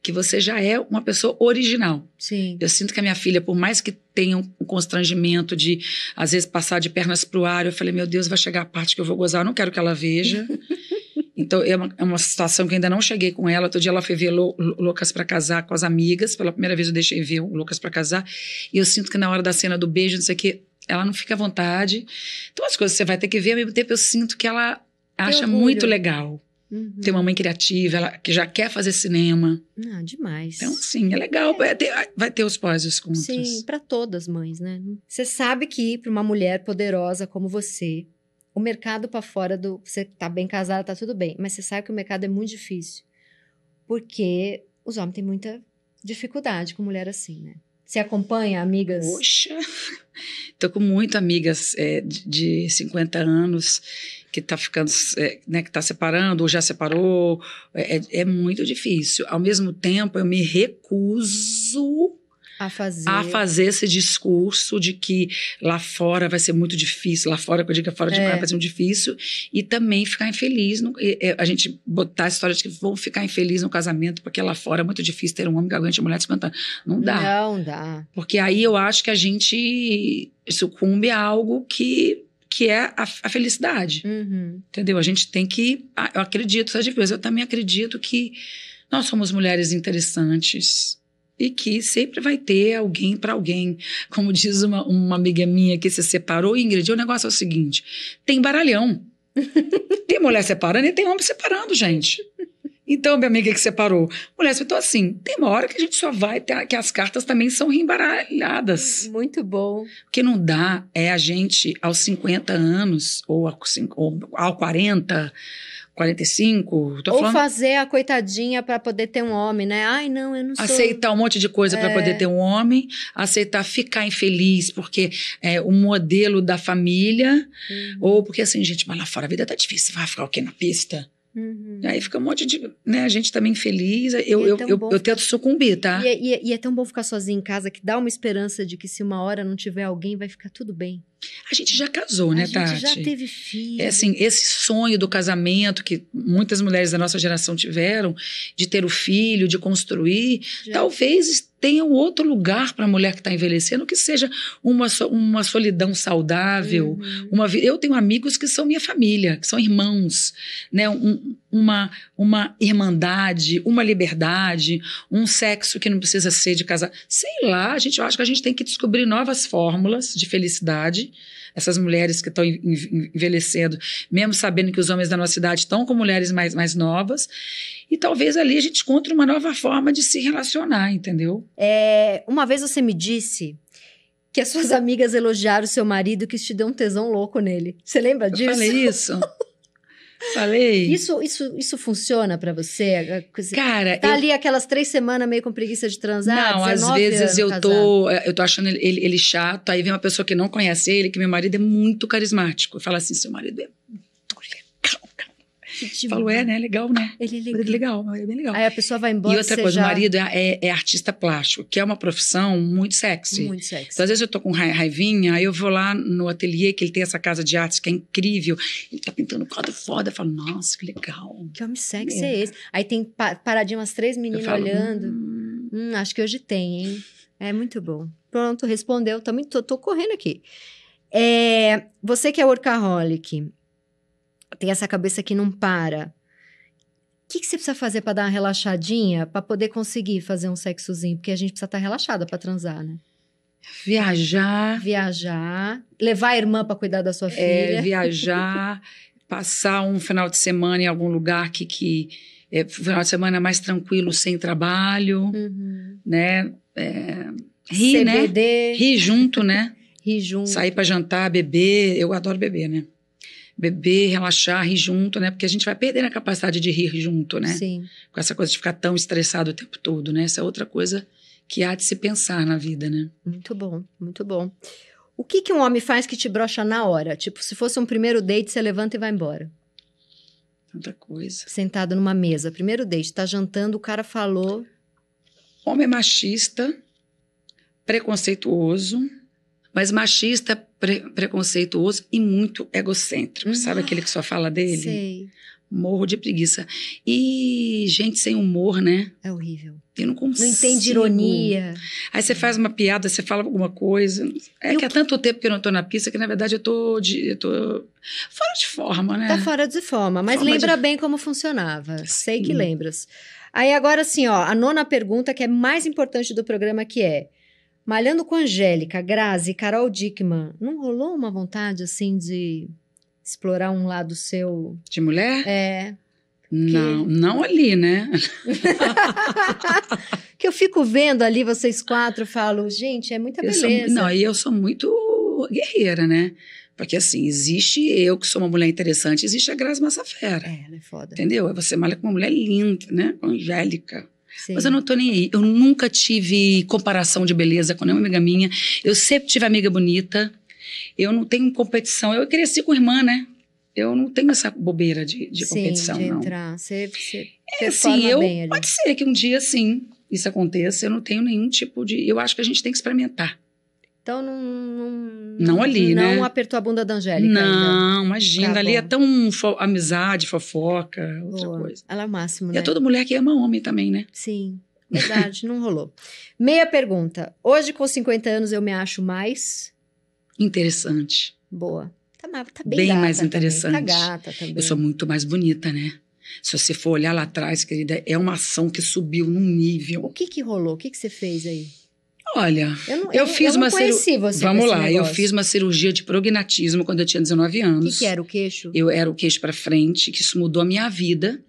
que você já é uma pessoa original. Sim. Eu sinto que a minha filha, por mais que tenha um constrangimento de, às vezes, passar de pernas pro ar, eu falei, meu Deus, vai chegar a parte que eu vou gozar, eu não quero que ela veja. *laughs* Então, é uma, é uma, situação que ainda não cheguei com ela. Todo dia ela foi ver Lou, Loucas para Casar com as amigas. Pela primeira vez eu deixei ver o Loucas para Casar. E eu sinto que na hora da cena do beijo, não sei o quê, ela não fica à vontade. Então, as coisas você vai ter que ver. Ao mesmo tempo, eu sinto que ela acha muito legal. Uhum. Tem uma mãe criativa, ela que já quer fazer cinema. Não, demais. Então, sim, é legal. É. Vai, ter, vai ter os pós e os contras. Sim, para todas as mães, né? Você sabe que para uma mulher poderosa como você, o mercado para fora do. Você tá bem casada, tá tudo bem. Mas você sabe que o mercado é muito difícil. Porque os homens têm muita dificuldade com mulher assim, né? Você acompanha amigas? Poxa! *laughs* Tô com muito amigas é, de, 50 anos que tá ficando, é, né, que tá separando ou já separou. É, é, é muito difícil. Ao mesmo tempo, eu me recuso a fazer. a fazer esse discurso de que lá fora vai ser muito difícil, lá fora, que eu digo que fora de é. casa vai ser muito difícil, e também ficar infeliz. No, a gente botar a história de que vão ficar infeliz no casamento, porque lá fora é muito difícil ter um homem aguente a mulher se cantando Não dá. Não dá. Porque aí eu acho que a gente sucumbe a algo que que é a, a felicidade. Uhum. Entendeu? A gente tem que. Ah, eu acredito, sabe de Eu também acredito que nós somos mulheres interessantes e que sempre vai ter alguém para alguém. Como diz uma, uma amiga minha que se separou, Ingrid, o negócio é o seguinte: tem baralhão. *laughs* tem mulher separando e tem homem separando, gente. Então, minha amiga que separou. Mulher, eu assim, tem uma hora que a gente só vai ter, que as cartas também são reembaralhadas. Muito bom. O que não dá é a gente, aos 50 anos, ou, aos ao 40, 45. Ou falando... fazer a coitadinha para poder ter um homem, né? Ai, não, eu não sou. Aceitar um monte de coisa é. para poder ter um homem, aceitar ficar infeliz porque é o modelo da família, uhum. ou porque assim, gente, mas lá fora a vida tá difícil, vai ficar o quê na pista? Uhum. Aí fica um monte de. Né, a gente também infeliz. Eu, é eu, eu, eu, tento sucumbir, tá? E, é, e, é, e é tão bom ficar sozinho em casa que dá uma esperança de que se uma hora não tiver alguém, vai ficar tudo bem. A gente já casou, né, Tati? A gente já teve filho. É assim, esse sonho do casamento que muitas mulheres da nossa geração tiveram, de ter o filho, de construir, já. talvez tenha um outro lugar para a mulher que está envelhecendo que seja uma, uma solidão saudável. Uhum. Uma, eu tenho amigos que são minha família, que são irmãos, né? Um, uma, uma irmandade, uma liberdade, um sexo que não precisa ser de casa Sei lá, a gente, eu acho que a gente tem que descobrir novas fórmulas de felicidade. Essas mulheres que estão envelhecendo, mesmo sabendo que os homens da nossa idade estão com mulheres mais, mais novas. E talvez ali a gente encontre uma nova forma de se relacionar, entendeu? É, uma vez você me disse que as suas amigas elogiaram o seu marido que te deu um tesão louco nele. Você lembra disso? Eu falei isso. *laughs* Falei. Isso, isso, isso funciona para você? Cara, tá eu... ali aquelas três semanas meio com preguiça de transar. Não, às vezes eu casado. tô, é, eu tô achando ele, ele, chato. Aí vem uma pessoa que não conhece ele, que meu marido é muito carismático. Fala assim, seu marido é Falou, é, né? Legal, né? Ele é legal. legal. é bem legal. Aí a pessoa vai embora. E outra coisa, já... o marido é, é, é, artista plástico, que é uma profissão muito sexy. Muito sexy. Então, às vezes eu tô com raivinha, aí eu vou lá no ateliê que ele tem essa casa de artes que é incrível. Ele tá pintando um quadro foda. Eu falo, nossa, que legal. Que homem sexy é, é esse? Aí tem pa umas três meninas falo, olhando. Hum... Hum, acho que hoje tem, hein? É muito bom. Pronto, respondeu. Também tô, tô correndo aqui. É, você que é workaholic, tem essa cabeça que não para. O que, que você precisa fazer para dar uma relaxadinha, para poder conseguir fazer um sexozinho? Porque a gente precisa estar tá relaxada para transar, né? Viajar. Viajar. Levar a irmã para cuidar da sua é, filha. É, viajar. *laughs* passar um final de semana em algum lugar que, que é, final de semana mais tranquilo, sem trabalho, uhum. né? É, rir, CBD. né? Rir junto, né? rir junto. Sair para jantar, beber. Eu adoro beber, né? beber, relaxar, rir junto, né? Porque a gente vai perder a capacidade de rir junto, né? Sim. Com essa coisa de ficar tão estressado o tempo todo, né? Essa é outra coisa que há de se pensar na vida, né? Muito bom, muito bom. O que, que um homem faz que te brocha na hora? Tipo, se fosse um primeiro date, você levanta e vai embora. Tanta coisa. Sentado numa mesa, primeiro date, tá jantando, o cara falou. Homem machista, preconceituoso, mas machista pre preconceituoso e muito egocêntrico. Uhum. Sabe aquele que só fala dele? Sei. Morro de preguiça. E gente sem humor, né? É horrível. Eu não consigo. Não entende ironia. Aí você faz uma piada, você fala alguma coisa. É eu... que há tanto tempo que eu não tô na pista que, na verdade, eu tô, de, eu tô fora de forma, né? Tá fora de forma, mas forma lembra de... bem como funcionava. Sim. Sei que lembras. Aí agora, assim, ó, a nona pergunta que é mais importante do programa que é Malhando com Angélica, Grazi e Carol Dickman, não rolou uma vontade assim de explorar um lado seu? De mulher? É. Que... Não, não ali, né? *laughs* que eu fico vendo ali vocês quatro, falo, gente, é muita beleza. sou, não, e eu sou muito guerreira, né? Porque assim, existe eu que sou uma mulher interessante, existe a Grazi Massafera. É, ela é foda. Entendeu? Você malha com uma mulher linda, né? Angélica. Sim. Mas eu não tô nem aí. Eu nunca tive comparação de beleza com nenhuma amiga minha. Eu sempre tive amiga bonita. Eu não tenho competição. Eu cresci com irmã, né? Eu não tenho essa bobeira de, de sim, competição, de não. Entrar. Você, você, é, assim, eu pode ser que um dia sim isso aconteça. Eu não tenho nenhum tipo de. Eu acho que a gente tem que experimentar. Então não. Não, não ali, não né? Não apertou a bunda da Angélica. Não, ainda. imagina. Tá ali é tão fo amizade, fofoca, Boa. outra coisa. Ela é o máximo, né? E é toda mulher que ama homem também, né? Sim. Verdade, não rolou. Meia pergunta. Hoje, com 50 anos, eu me acho mais. Interessante. Boa. Tá, tá bem, bem mais interessante. Também. Tá gata também. Eu sou muito mais bonita, né? Se você for olhar lá atrás, querida, é uma ação que subiu num nível. O que que rolou? O que que você fez aí? Olha, eu, não, eu, eu fiz eu uma cirurgia. Vamos lá, negócio. eu fiz uma cirurgia de prognatismo quando eu tinha 19 anos. O que, que, era o queixo? Eu era o queixo para frente, que isso mudou a minha vida.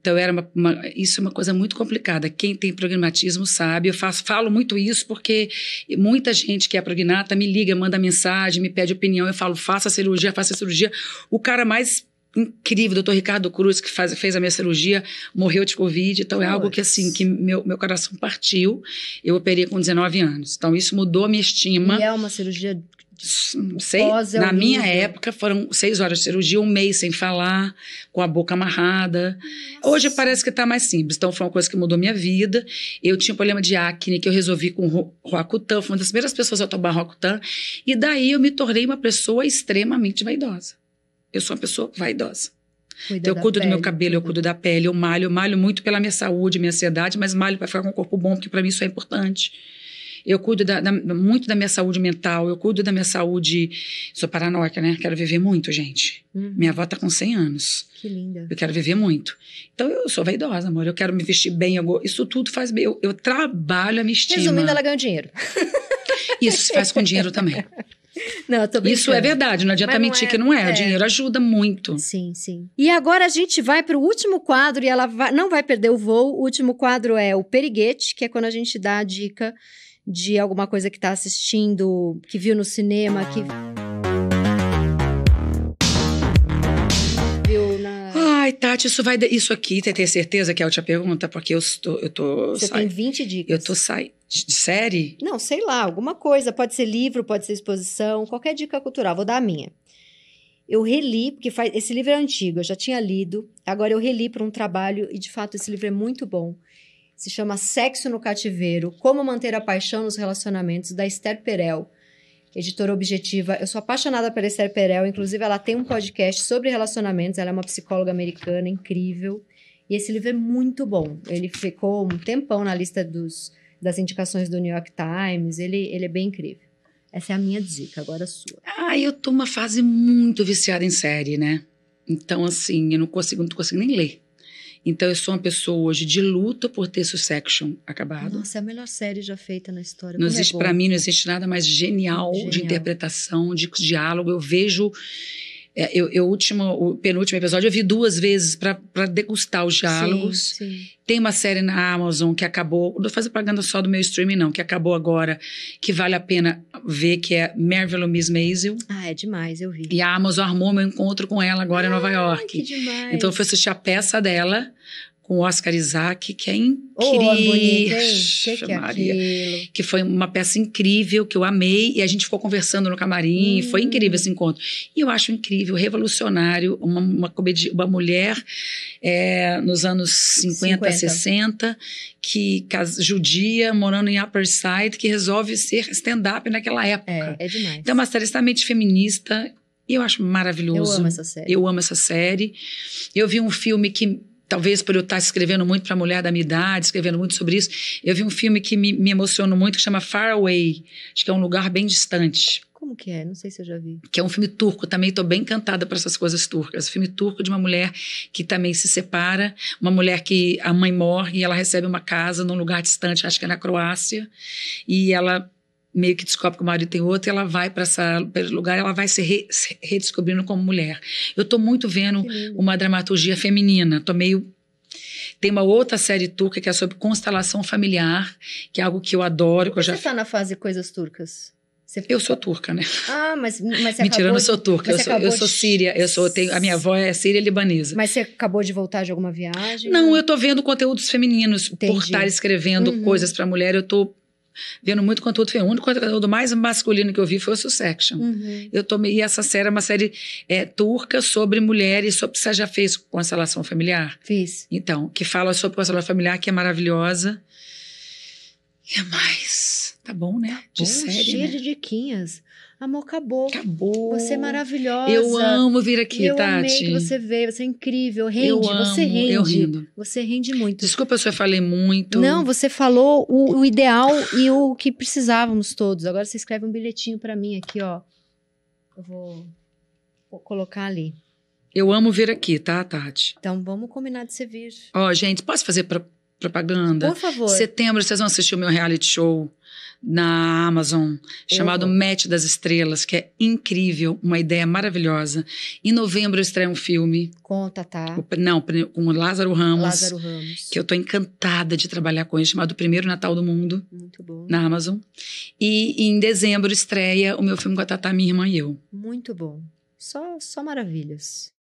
Então era uma, uma, isso é uma coisa muito complicada. Quem tem prognatismo sabe. Eu faço, falo muito isso porque muita gente que é prognata me liga, manda mensagem, me pede opinião. Eu falo, faça a cirurgia, faça a cirurgia. O cara mais incrível, o doutor Ricardo Cruz, que faz, fez a minha cirurgia, morreu de Covid. Então, Nossa. é algo que, assim, que meu, meu coração partiu. Eu operei com 19 anos. Então, isso mudou a minha estima. E é uma cirurgia sei, é na minha época foram seis horas de cirurgia, um mês sem falar, com a boca amarrada. Nossa. Hoje parece que está mais simples. Então foi uma coisa que mudou minha vida. Eu tinha um problema de acne que eu resolvi com Roacutan. Fui uma das primeiras pessoas a tomar Roacutan. E daí eu me tornei uma pessoa extremamente vaidosa. Eu sou uma pessoa vaidosa. então, eu cuido pele, do meu cabelo, eu né? cuido da pele, eu malho, eu malho muito pela minha saúde, minha ansiedade, mas malho para ficar com o corpo bom, porque para mim isso é importante. Eu cuido da, da, muito da minha saúde mental, eu cuido da minha saúde. Sou paranoica, né? Quero viver muito, gente. Uhum. Minha avó tá com 100 anos. Que linda. Eu quero viver muito. Então eu sou vaidosa, amor. Eu quero me vestir bem. Eu, isso tudo faz bem. Eu, eu trabalho a minha estima. Resumindo, ela ganha dinheiro. Isso se faz com dinheiro também. *laughs* Não, Isso é verdade, não adianta mentir é, que não é. é. O dinheiro ajuda muito. Sim, sim. E agora a gente vai para o último quadro e ela vai, não vai perder o voo. O último quadro é o periguete, que é quando a gente dá a dica de alguma coisa que está assistindo, que viu no cinema, que. Ai, Tati, isso vai. Isso aqui, tem, tem certeza que é a última pergunta? Porque eu estou. Eu tô Você sai... tem 20 dicas. Eu tô saindo. Série? Não, sei lá, alguma coisa. Pode ser livro, pode ser exposição, qualquer dica cultural. Vou dar a minha. Eu reli, porque faz... esse livro é antigo, eu já tinha lido. Agora eu reli para um trabalho e, de fato, esse livro é muito bom. Se chama Sexo no Cativeiro: Como Manter a Paixão nos Relacionamentos, da Esther Perel editora objetiva. Eu sou apaixonada pela Esther Perel, inclusive ela tem um podcast sobre relacionamentos, ela é uma psicóloga americana incrível. E esse livro é muito bom. Ele ficou um tempão na lista dos, das indicações do New York Times, ele, ele é bem incrível. Essa é a minha dica, agora a sua. Ah, eu tô uma fase muito viciada em série, né? Então, assim, eu não consigo, não consigo nem ler. Então, eu sou uma pessoa hoje de luta por ter Succession acabado. Nossa, é a melhor série já feita na história. Não é existe, é para mim, não existe nada mais genial, genial. de interpretação, de diálogo. Eu vejo é, eu, eu último, o penúltimo episódio eu vi duas vezes para degustar os diálogos. Sim, sim. Tem uma série na Amazon que acabou, não faz propaganda só do meu streaming não, que acabou agora, que vale a pena ver, que é Marvel Miss Maisel. Ah, é demais, eu vi. E a Amazon armou meu encontro com ela agora ah, em Nova York. Que demais. Então eu fui assistir a peça dela com o Oscar Isaac, que é, oh, é incrível. Oh, bonito, que, é que foi uma peça incrível, que eu amei, e a gente ficou conversando no camarim, hum. foi incrível esse encontro. E eu acho incrível, revolucionário, uma, uma, uma mulher é, nos anos 50, 50, 60, que judia, morando em Upper Side, que resolve ser stand-up naquela é, época. É, é demais. Então, é uma série extremamente feminista, e eu acho maravilhoso. Eu amo essa série. Eu amo essa série. Eu vi um filme que talvez por eu estar escrevendo muito para a mulher da minha idade, escrevendo muito sobre isso, eu vi um filme que me, me emocionou muito, que chama Far Away, acho que é um lugar bem distante. Como que é? Não sei se eu já vi. Que é um filme turco também, estou bem encantada por essas coisas turcas. Filme turco de uma mulher que também se separa, uma mulher que a mãe morre e ela recebe uma casa num lugar distante, acho que é na Croácia, e ela meio que descobre que o marido tem outro, e ela vai para esse lugar, ela vai se, re, se, redescobrindo como mulher. Eu estou muito vendo uma dramaturgia feminina, estou meio tem uma outra série turca que é sobre constelação familiar, que é algo que eu adoro. Que eu já... Você está na fase coisas turcas? Você... Eu sou turca, né? Ah, mas, mas você *laughs* Mentira, eu não sou turca, eu sou, eu sou, síria, eu sou, tenho, a minha avó é síria libanesa. Mas você acabou de voltar de alguma viagem? Não, ou... eu tô vendo conteúdos femininos, Entendi. por estar escrevendo uhum. coisas para mulher, eu tô vendo muito conteúdo feminino. O único conteúdo mais masculino que eu vi foi o Succession. Uhum. Eu tomei essa série, é uma série é, turca sobre mulheres, sobre você já fez constelação familiar? Fiz. Então, que fala sobre constelação familiar, que é maravilhosa. E é mais, tá bom, né? De Pô, série, cheia né? de diquinhas. Amor, acabou. Acabou. Você é maravilhosa. Eu amo vir aqui, eu Tati. Eu amei que você veio, você é incrível. Rende, eu amo, você rende. Eu rindo. Você rende muito. Desculpa se eu falei muito. Não, você falou o, o ideal e o que precisávamos todos. Agora você escreve um bilhetinho para mim aqui, ó. Eu vou, vou colocar ali. Eu amo vir aqui, tá, Tati? Então vamos combinar de você vir. Ó, oh, gente, posso fazer pra, propaganda? Por favor. Setembro vocês vão assistir o meu reality show na Amazon, chamado uhum. Match das Estrelas, que é incrível, uma ideia maravilhosa. Em novembro eu um filme. Conta, tá? O, não, com o Lázaro Ramos. Lázaro Ramos. Que eu tô encantada de trabalhar com ele, chamado Primeiro Natal do Mundo. Muito bom. Na Amazon. E, e em dezembro estreia o meu filme com a Tatá, minha irmã e eu. Muito bom. Só, só maravilhas.